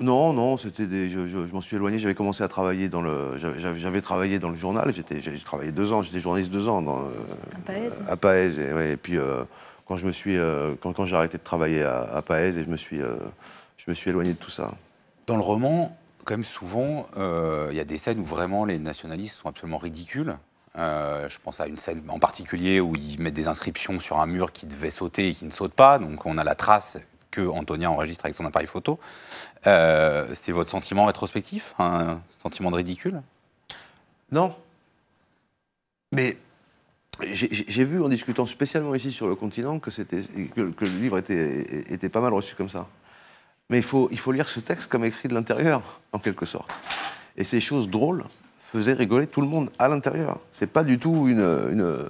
non, non, c'était des. Je, je, m'en suis éloigné. J'avais commencé à travailler dans le. J'avais travaillé dans le journal. J'étais. J'ai travaillé deux ans. J'étais journaliste deux ans euh, à Paez. À Paez. Et, et puis euh, quand je me suis. quand, j'ai arrêté de travailler à, à, et je me suis. je me suis éloigné de tout ça. Dans le roman, quand même souvent, il y a des scènes où vraiment les nationalistes sont absolument ridicules. Euh, je pense à une scène en particulier où ils mettent des inscriptions sur un mur qui devait sauter et qui ne saute pas. Donc on a la trace que Antonia enregistre avec son appareil photo. Euh, c'est votre sentiment rétrospectif Un sentiment de ridicule Non. Mais j'ai vu en discutant spécialement ici sur le continent que, que le livre était, pas mal reçu comme ça. Mais il faut, il faut lire ce texte comme écrit de l'intérieur, en quelque sorte. Et ces choses drôles, faisait rigoler tout le monde à l'intérieur. C'est pas du tout une,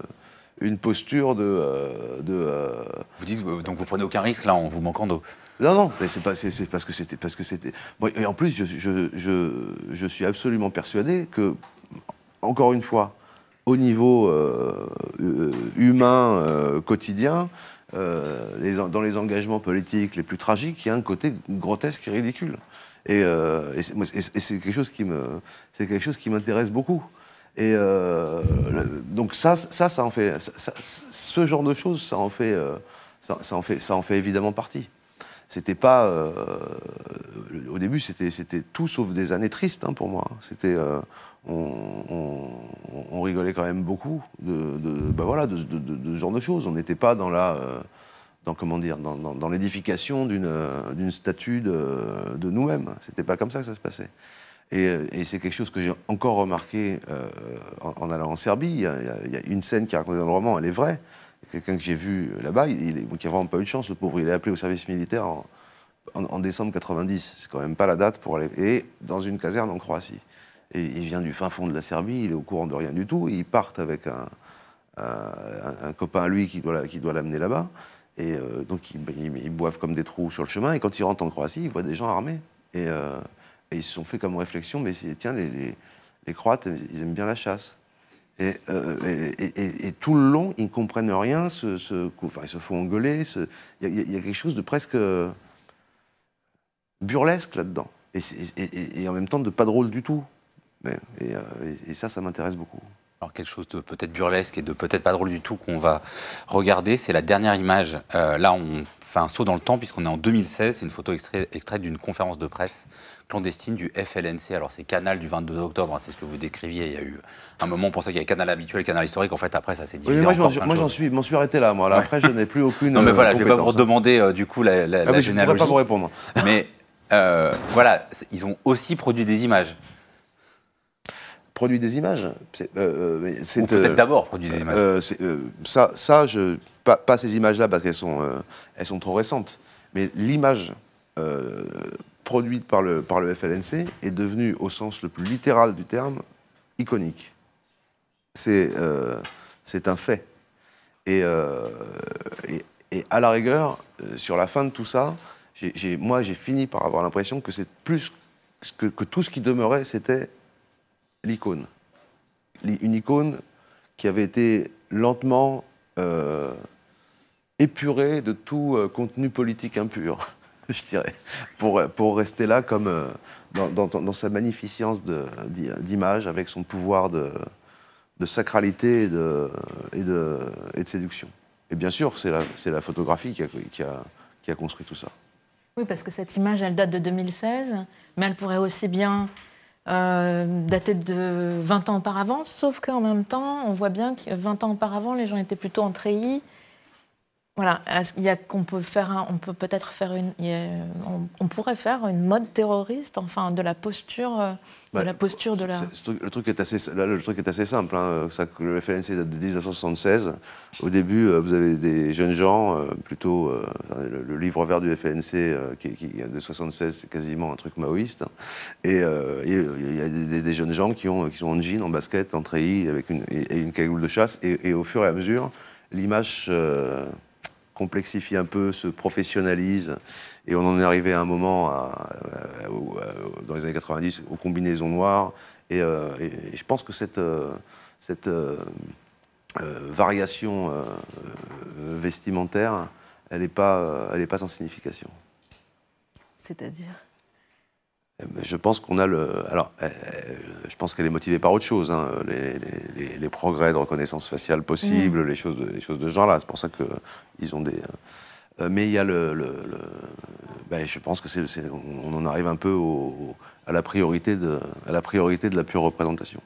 une, posture de. Euh, euh, vous dites donc vous prenez aucun risque là en vous manquant d'eau. Non, non, mais c'est, parce que c'était. Parce que c'était... et en plus, je, suis absolument persuadé que, encore une fois, au niveau euh, humain quotidien, les, dans les engagements politiques les plus tragiques, il y a un côté grotesque et ridicule. Euh, et, c'est quelque chose qui me, c'est quelque chose qui m'intéresse beaucoup. Et euh, donc ça, ça, ça en fait, ce genre de choses, ça en fait, euh, ça, en fait, ça en fait évidemment partie. C'était pas, au début, c'était, c'était tout sauf des années tristes hein, pour moi. C'était, on, rigolait quand même beaucoup de, bah voilà, de, de, ce genre de choses. On n'était pas dans la dans comment dire, dans, l'édification d'une euh, statue de, nous-mêmes. C'était pas comme ça que ça se passait. Et, euh, c'est quelque chose que j'ai encore remarqué euh, en, allant en Serbie. Il y, a, une scène qui est racontée dans le roman, elle est vraie. Quelqu'un que j'ai vu là-bas, il, n'a qui vraiment pas eu de chance, le pauvre, il est appelé au service militaire en, décembre 90. C'est quand même pas la date pour aller. Et dans une caserne en Croatie. Et il vient du fin fond de la Serbie, il est au courant de rien du tout. Il part partent avec un, un copain à lui qui doit l'amener là-bas. Et euh, donc, ils, boivent comme des trous sur le chemin. Et quand ils rentrent en Croatie, ils voient des gens armés. Et, euh, ils se sont fait comme réflexion, mais tiens, les, Croates, ils aiment bien la chasse. Et, euh, tout le long, ils ne comprennent rien, enfin, ils se font engueuler. Il y, a quelque chose de presque burlesque là-dedans. Et, en même temps, de pas drôle du tout. et ça, ça m'intéresse beaucoup. Alors quelque chose de peut-être burlesque et de peut-être pas drôle du tout qu'on va regarder, c'est la dernière image. Euh, là, on fait un saut dans le temps puisqu'on est en 2016. C'est une photo extraite d'une conférence de presse clandestine du FLNC. Alors c'est Canal du 22 octobre, hein, c'est ce que vous décriviez. Il y a eu un moment, on pensait qu'il y avait Canal habituel, Canal historique. En fait, après, ça s'est divisé. Oui, moi, j'en suis, suis arrêté là. Moi, après, je n'ai plus aucune. Non, mais voilà, je vais pas vous redemander euh, du coup la, la, ah, généalogie. Je ne pas vous répondre. mais euh, voilà, ils ont aussi produit des images produit des images. Euh, euh, peut-être euh, d'abord produit des images. ça, ça je, pas, ces images-là parce qu'elles sont, elles sont trop récentes, mais l'image produite par le, par le FLNC est devenue, au sens le plus littéral du terme, iconique. C'est c'est un fait. Et, à la rigueur, sur la fin de tout ça, moi j'ai fini par avoir l'impression que c'est plus que, tout ce qui demeurait, c'était l'icône. Une icône qui avait été lentement euh, épurée de tout euh, contenu politique impur, je dirais, pour, pour rester là comme euh, dans, dans, sa magnificence d'image, avec son pouvoir de, de sacralité et de, et, de, et de séduction. Et bien sûr, c'est la, la photographie qui a, qui, a, qui a construit tout ça. Oui, parce que cette image, elle date de 2016, mais elle pourrait aussi bien euh, de 20 ans auparavant, sauf qu'en même temps, on voit bien que 20 ans auparavant, les gens étaient plutôt en treillis, voilà, il y qu'on peut faire, on peut peut-être faire une, on, pourrait faire une mode terroriste, enfin de la posture, euh, de la posture de la. Le truc est assez, le truc est assez simple. Hein. Euh, ça, le FNC date de 1976. Au début, euh, vous avez des jeunes gens, plutôt le, livre vert du FNC qui, de 76, c'est quasiment un truc maoïste. et il y a des, jeunes gens qui ont, qui sont en jean, en basket, en treillis, avec une et, une cagoule de chasse. Et, et, au fur et à mesure, l'image complexifie un peu, se professionnalise. Et on en est arrivé à un moment, euh, euh, dans les années 90, aux combinaisons noires. Euh, et, je pense que cette, cette variation vestimentaire, elle n'est pas, elle pas sans signification. C'est-à-dire euh, je pense qu'on a le. Alors, euh, je pense qu'elle est motivée par autre chose, hein, les, progrès de reconnaissance faciale possibles, mmh. les choses, de, choses de ce genre-là. C'est pour ça qu'ils ont des. Euh, mais il y a le. Ben, je pense que c'est, on en arrive un peu à, la priorité de, à la priorité de la pure représentation.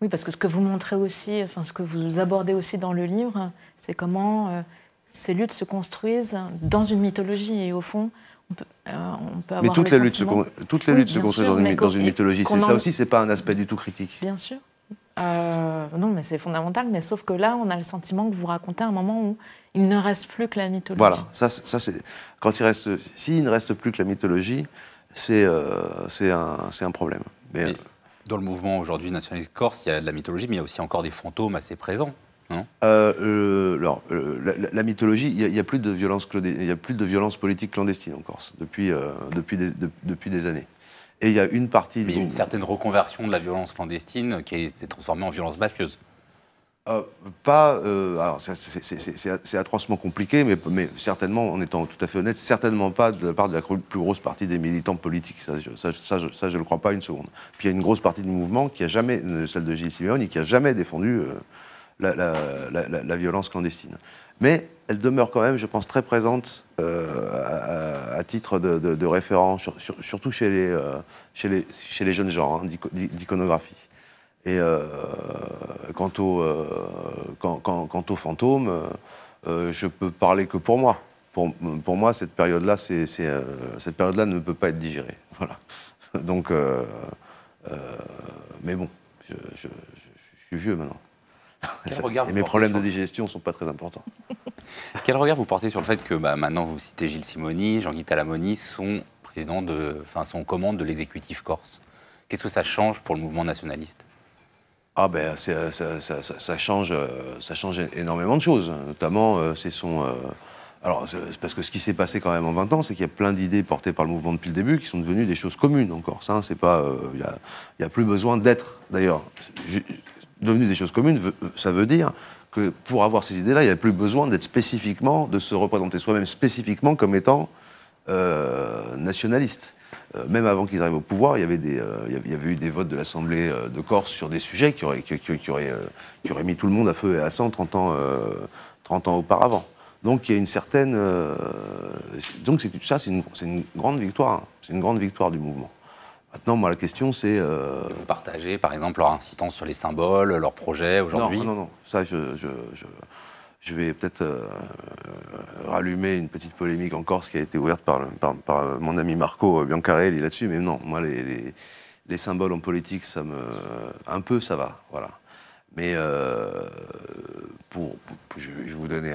Oui, parce que ce que vous montrez aussi, enfin ce que vous abordez aussi dans le livre, c'est comment ces luttes se construisent dans une mythologie et au fond mais toutes les, luttes se, toutes les luttes construisent dans, une, mythologie. ça aussi aussi, c'est pas un aspect du tout critique. Bien sûr. Euh, non, mais c'est fondamental. Mais sauf que là, on a le sentiment que vous racontez un moment où il ne reste plus que la mythologie. Voilà. Ça, ça c'est quand il reste, s'il ne reste plus que la mythologie, c'est euh, c'est un, un, problème. Mais, euh, dans le mouvement aujourd'hui nationaliste corse, il y a de la mythologie, mais il y a aussi encore des fantômes assez présents. Euh, euh, alors, euh, la, mythologie, il n'y a, plus de violence, plus de politique clandestine en Corse depuis depuis des, depuis des années. Et il y a une partie. Mais il y a une certaine reconversion de la violence clandestine qui a été transformée en violence mafieuse. pas. alors, c'est atrocement compliqué, mais, mais, certainement, en étant tout à fait honnête, certainement pas de la part de la plus grosse partie des militants politiques. Ça, je, ne le crois pas une seconde. Puis il y a une grosse partie du mouvement qui a jamais, celle de Gilles Simeone, qui a jamais défendu la, violence clandestine. Mais elle demeure quand même, je pense, très présente euh, à, titre de, de, référent, surtout euh, chez les, jeunes gens, hein, d'iconographie. Et euh, quant, au, quant aux fantômes, je peux parler que pour moi. Pour, moi, cette période-là période ne peut pas être digérée. Voilà. Donc, mais bon, je suis vieux maintenant. et mes problèmes de digestion ne sont pas très importants. Quel regard vous portez sur le fait que bah, maintenant vous citez Gilles Simoni, Jean-Guy Talamoni sont, président de, enfin, sont commande de l'exécutif corse Qu'est-ce que ça change pour le mouvement nationaliste ah ben, euh, ça, change, euh, ça change énormément de choses. Notamment, euh, c'est son. alors, parce que ce qui s'est passé quand même en 20 ans, c'est qu'il y a plein d'idées portées par le mouvement depuis le début qui sont devenues des choses communes en Corse. c'est pas. Il n'y a, plus besoin d'être, d'ailleurs devenues des choses communes, ça veut dire que pour avoir ces idées-là, il n'y avait plus besoin d'être spécifiquement, de se représenter soi-même spécifiquement comme étant euh, nationaliste. Euh, même avant qu'ils arrivent au pouvoir, il y avait, euh, eu des votes de l'Assemblée de Corse sur des sujets qui auraient, mis tout le monde à feu et à sang 30 ans, auparavant. Donc il y a une certaine... donc c'est tout ça, c'est une, grande victoire. Hein. C'est une grande victoire du mouvement. Maintenant, moi, la question, c'est. Euh, vous partagez, par exemple, leur insistance sur les symboles, leurs projets aujourd'hui Non, non, non. Ça, je, vais peut-être euh, rallumer une petite polémique en Corse qui a été ouverte par, par, mon ami Marco Biancarelli là-dessus, mais non, moi, les, les, symboles en politique, ça me. Un peu, ça va, voilà. Mais euh, pour, je vais vous donner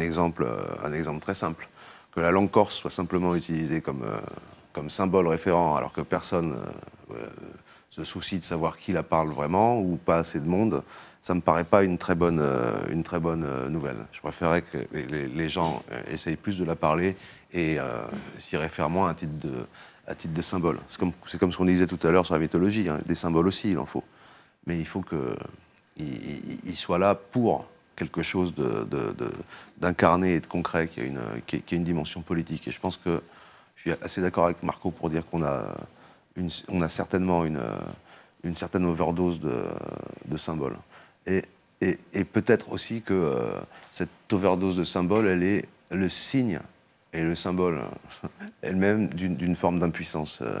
exemple, un exemple très simple. Que la langue corse soit simplement utilisée comme, comme symbole référent, alors que personne euh, euh, se soucie de savoir qui la parle vraiment ou pas assez de monde, ça me paraît pas une très bonne, euh, une très bonne nouvelle. Je préférerais que les, gens essayent plus de la parler et s'y réfèrent moins à titre de, à titre de symbole. C'est comme, comme, ce qu'on disait tout à l'heure sur la mythologie, hein, des symboles aussi, il en faut. Mais il faut qu'ils soient là pour quelque chose d'incarné de, et de concret, qui a, une, qui a une dimension politique. Et je pense que suis assez d'accord avec Marco pour dire qu'on a, une, on a certainement une, une certaine overdose de, de symboles. Et, et, peut-être aussi que euh, cette overdose de symboles, elle est le signe et le symbole euh, elle-même d'une forme d'impuissance, euh,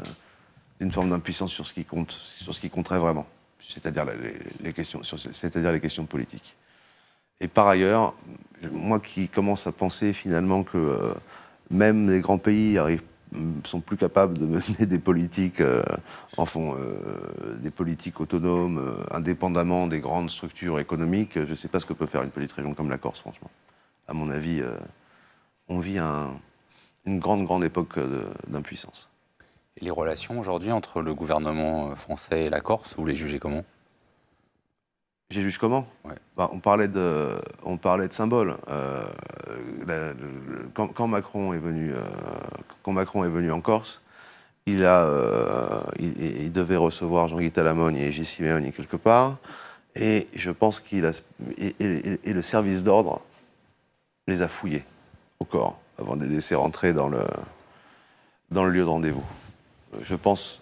d'une forme d'impuissance sur ce qui compte, sur ce qui compterait vraiment, c'est-à-dire les, questions, c'est-à-dire les questions politiques. Et par ailleurs, moi qui commence à penser finalement que même les grands pays arrivent sont plus capables de mener des politiques, euh, en fond euh, des politiques autonomes, euh, indépendamment des grandes structures économiques. Je ne sais pas ce que peut faire une petite région comme la Corse, franchement. À mon avis, on vit une grande, grande époque d'impuissance. Et les relations aujourd'hui entre le gouvernement français et la Corse, vous les jugez comment j'ai juge comment bah, on, parlait de, on parlait de symboles. Euh, quand, Macron est venu, euh, quand Macron est venu en Corse, il, a, euh, il, devait recevoir Jean-Guy Talamogne et J. quelque part. Et je pense qu'il a. Et, le service d'ordre les a fouillés au corps avant de les laisser rentrer dans le, dans le lieu de rendez-vous. Je pense.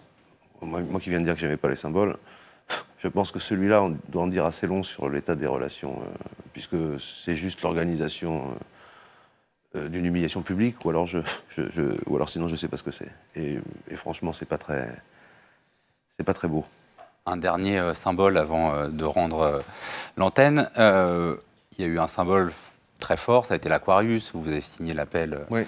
Moi, qui viens de dire que n'aimais pas les symboles, je pense que celui-là, on doit en dire assez long sur l'état des relations, euh, puisque c'est juste l'organisation euh, euh, d'une humiliation publique, ou alors, je, ou alors sinon je ne sais pas ce que c'est. Et, franchement, c'est pas très, pas très beau. Un dernier symbole avant de rendre l'antenne. il y a eu un symbole très fort, ça a été l'Aquarius, vous avez signé l'appel oui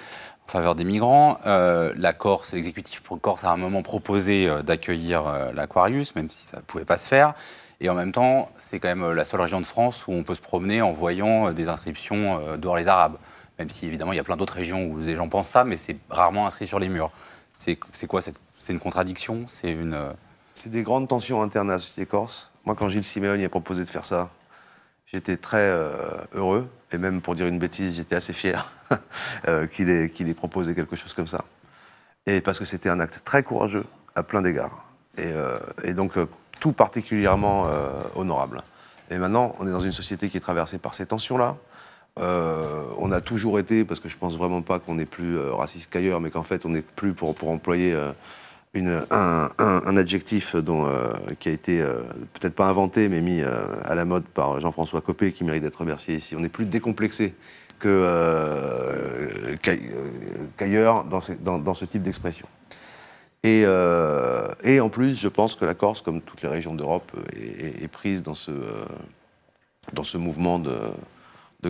en faveur des migrants. Euh, la Corse, l'exécutif corse a à un moment proposé euh, d'accueillir euh, l'Aquarius, même si ça ne pouvait pas se faire. Et en même temps, c'est quand même la seule région de France où on peut se promener en voyant des inscriptions dehors les Arabes. Même si évidemment, il y a plein d'autres régions où les gens pensent ça, mais c'est rarement inscrit sur les murs. C'est quoi C'est une contradiction C'est une. des grandes tensions internes à la société corse. Moi, quand Gilles Siméon a proposé de faire ça, J'étais très euh, heureux, et même pour dire une bêtise, j'étais assez fier euh, qu'il ait, qu'il ait, proposé quelque chose comme ça. Et parce que c'était un acte très courageux à plein d'égards. Et, euh, donc tout particulièrement honorable. Et maintenant, on est dans une société qui est traversée par ces tensions-là. on a toujours été, parce que je pense vraiment pas qu'on est plus raciste qu'ailleurs, mais qu'en fait on n'est plus pour, employer un, adjectif dont, euh, qui a été euh, peut-être pas inventé, mais mis euh, à la mode par Jean-François Copé, qui mérite d'être remercié ici. On est plus décomplexé qu'ailleurs dans, ce type d'expression. Et, en plus, je pense que la Corse, comme toutes les régions d'Europe, est, prise dans ce, dans mouvement de,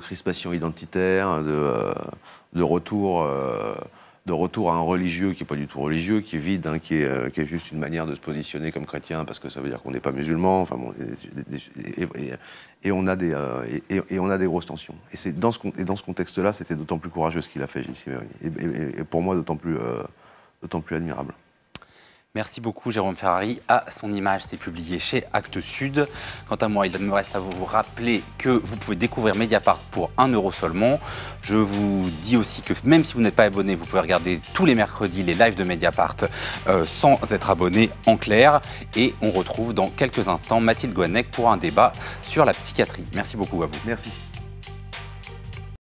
crispation identitaire, de retour de retour à un religieux qui n'est pas du tout religieux, qui est vide, hein, euh, qui, est, juste une manière de se positionner comme chrétien parce que ça veut dire qu'on n'est pas musulman. Enfin et, on a des, euh, et, on a des grosses tensions. Et c'est dans ce, dans ce contexte-là, c'était d'autant plus courageux ce qu'il a fait, Gilles Simeoni, et, pour moi d'autant plus, euh, plus admirable. Merci beaucoup Jérôme Ferrari. À son image, c'est publié chez Actes Sud. Quant à moi, il me reste à vous rappeler que vous pouvez découvrir Mediapart pour 1 euro seulement. Je vous dis aussi que même si vous n'êtes pas abonné, vous pouvez regarder tous les mercredis les lives de Mediapart euh, sans être abonné en clair. Et on retrouve dans quelques instants Mathilde Goennec pour un débat sur la psychiatrie. Merci beaucoup à vous. Merci.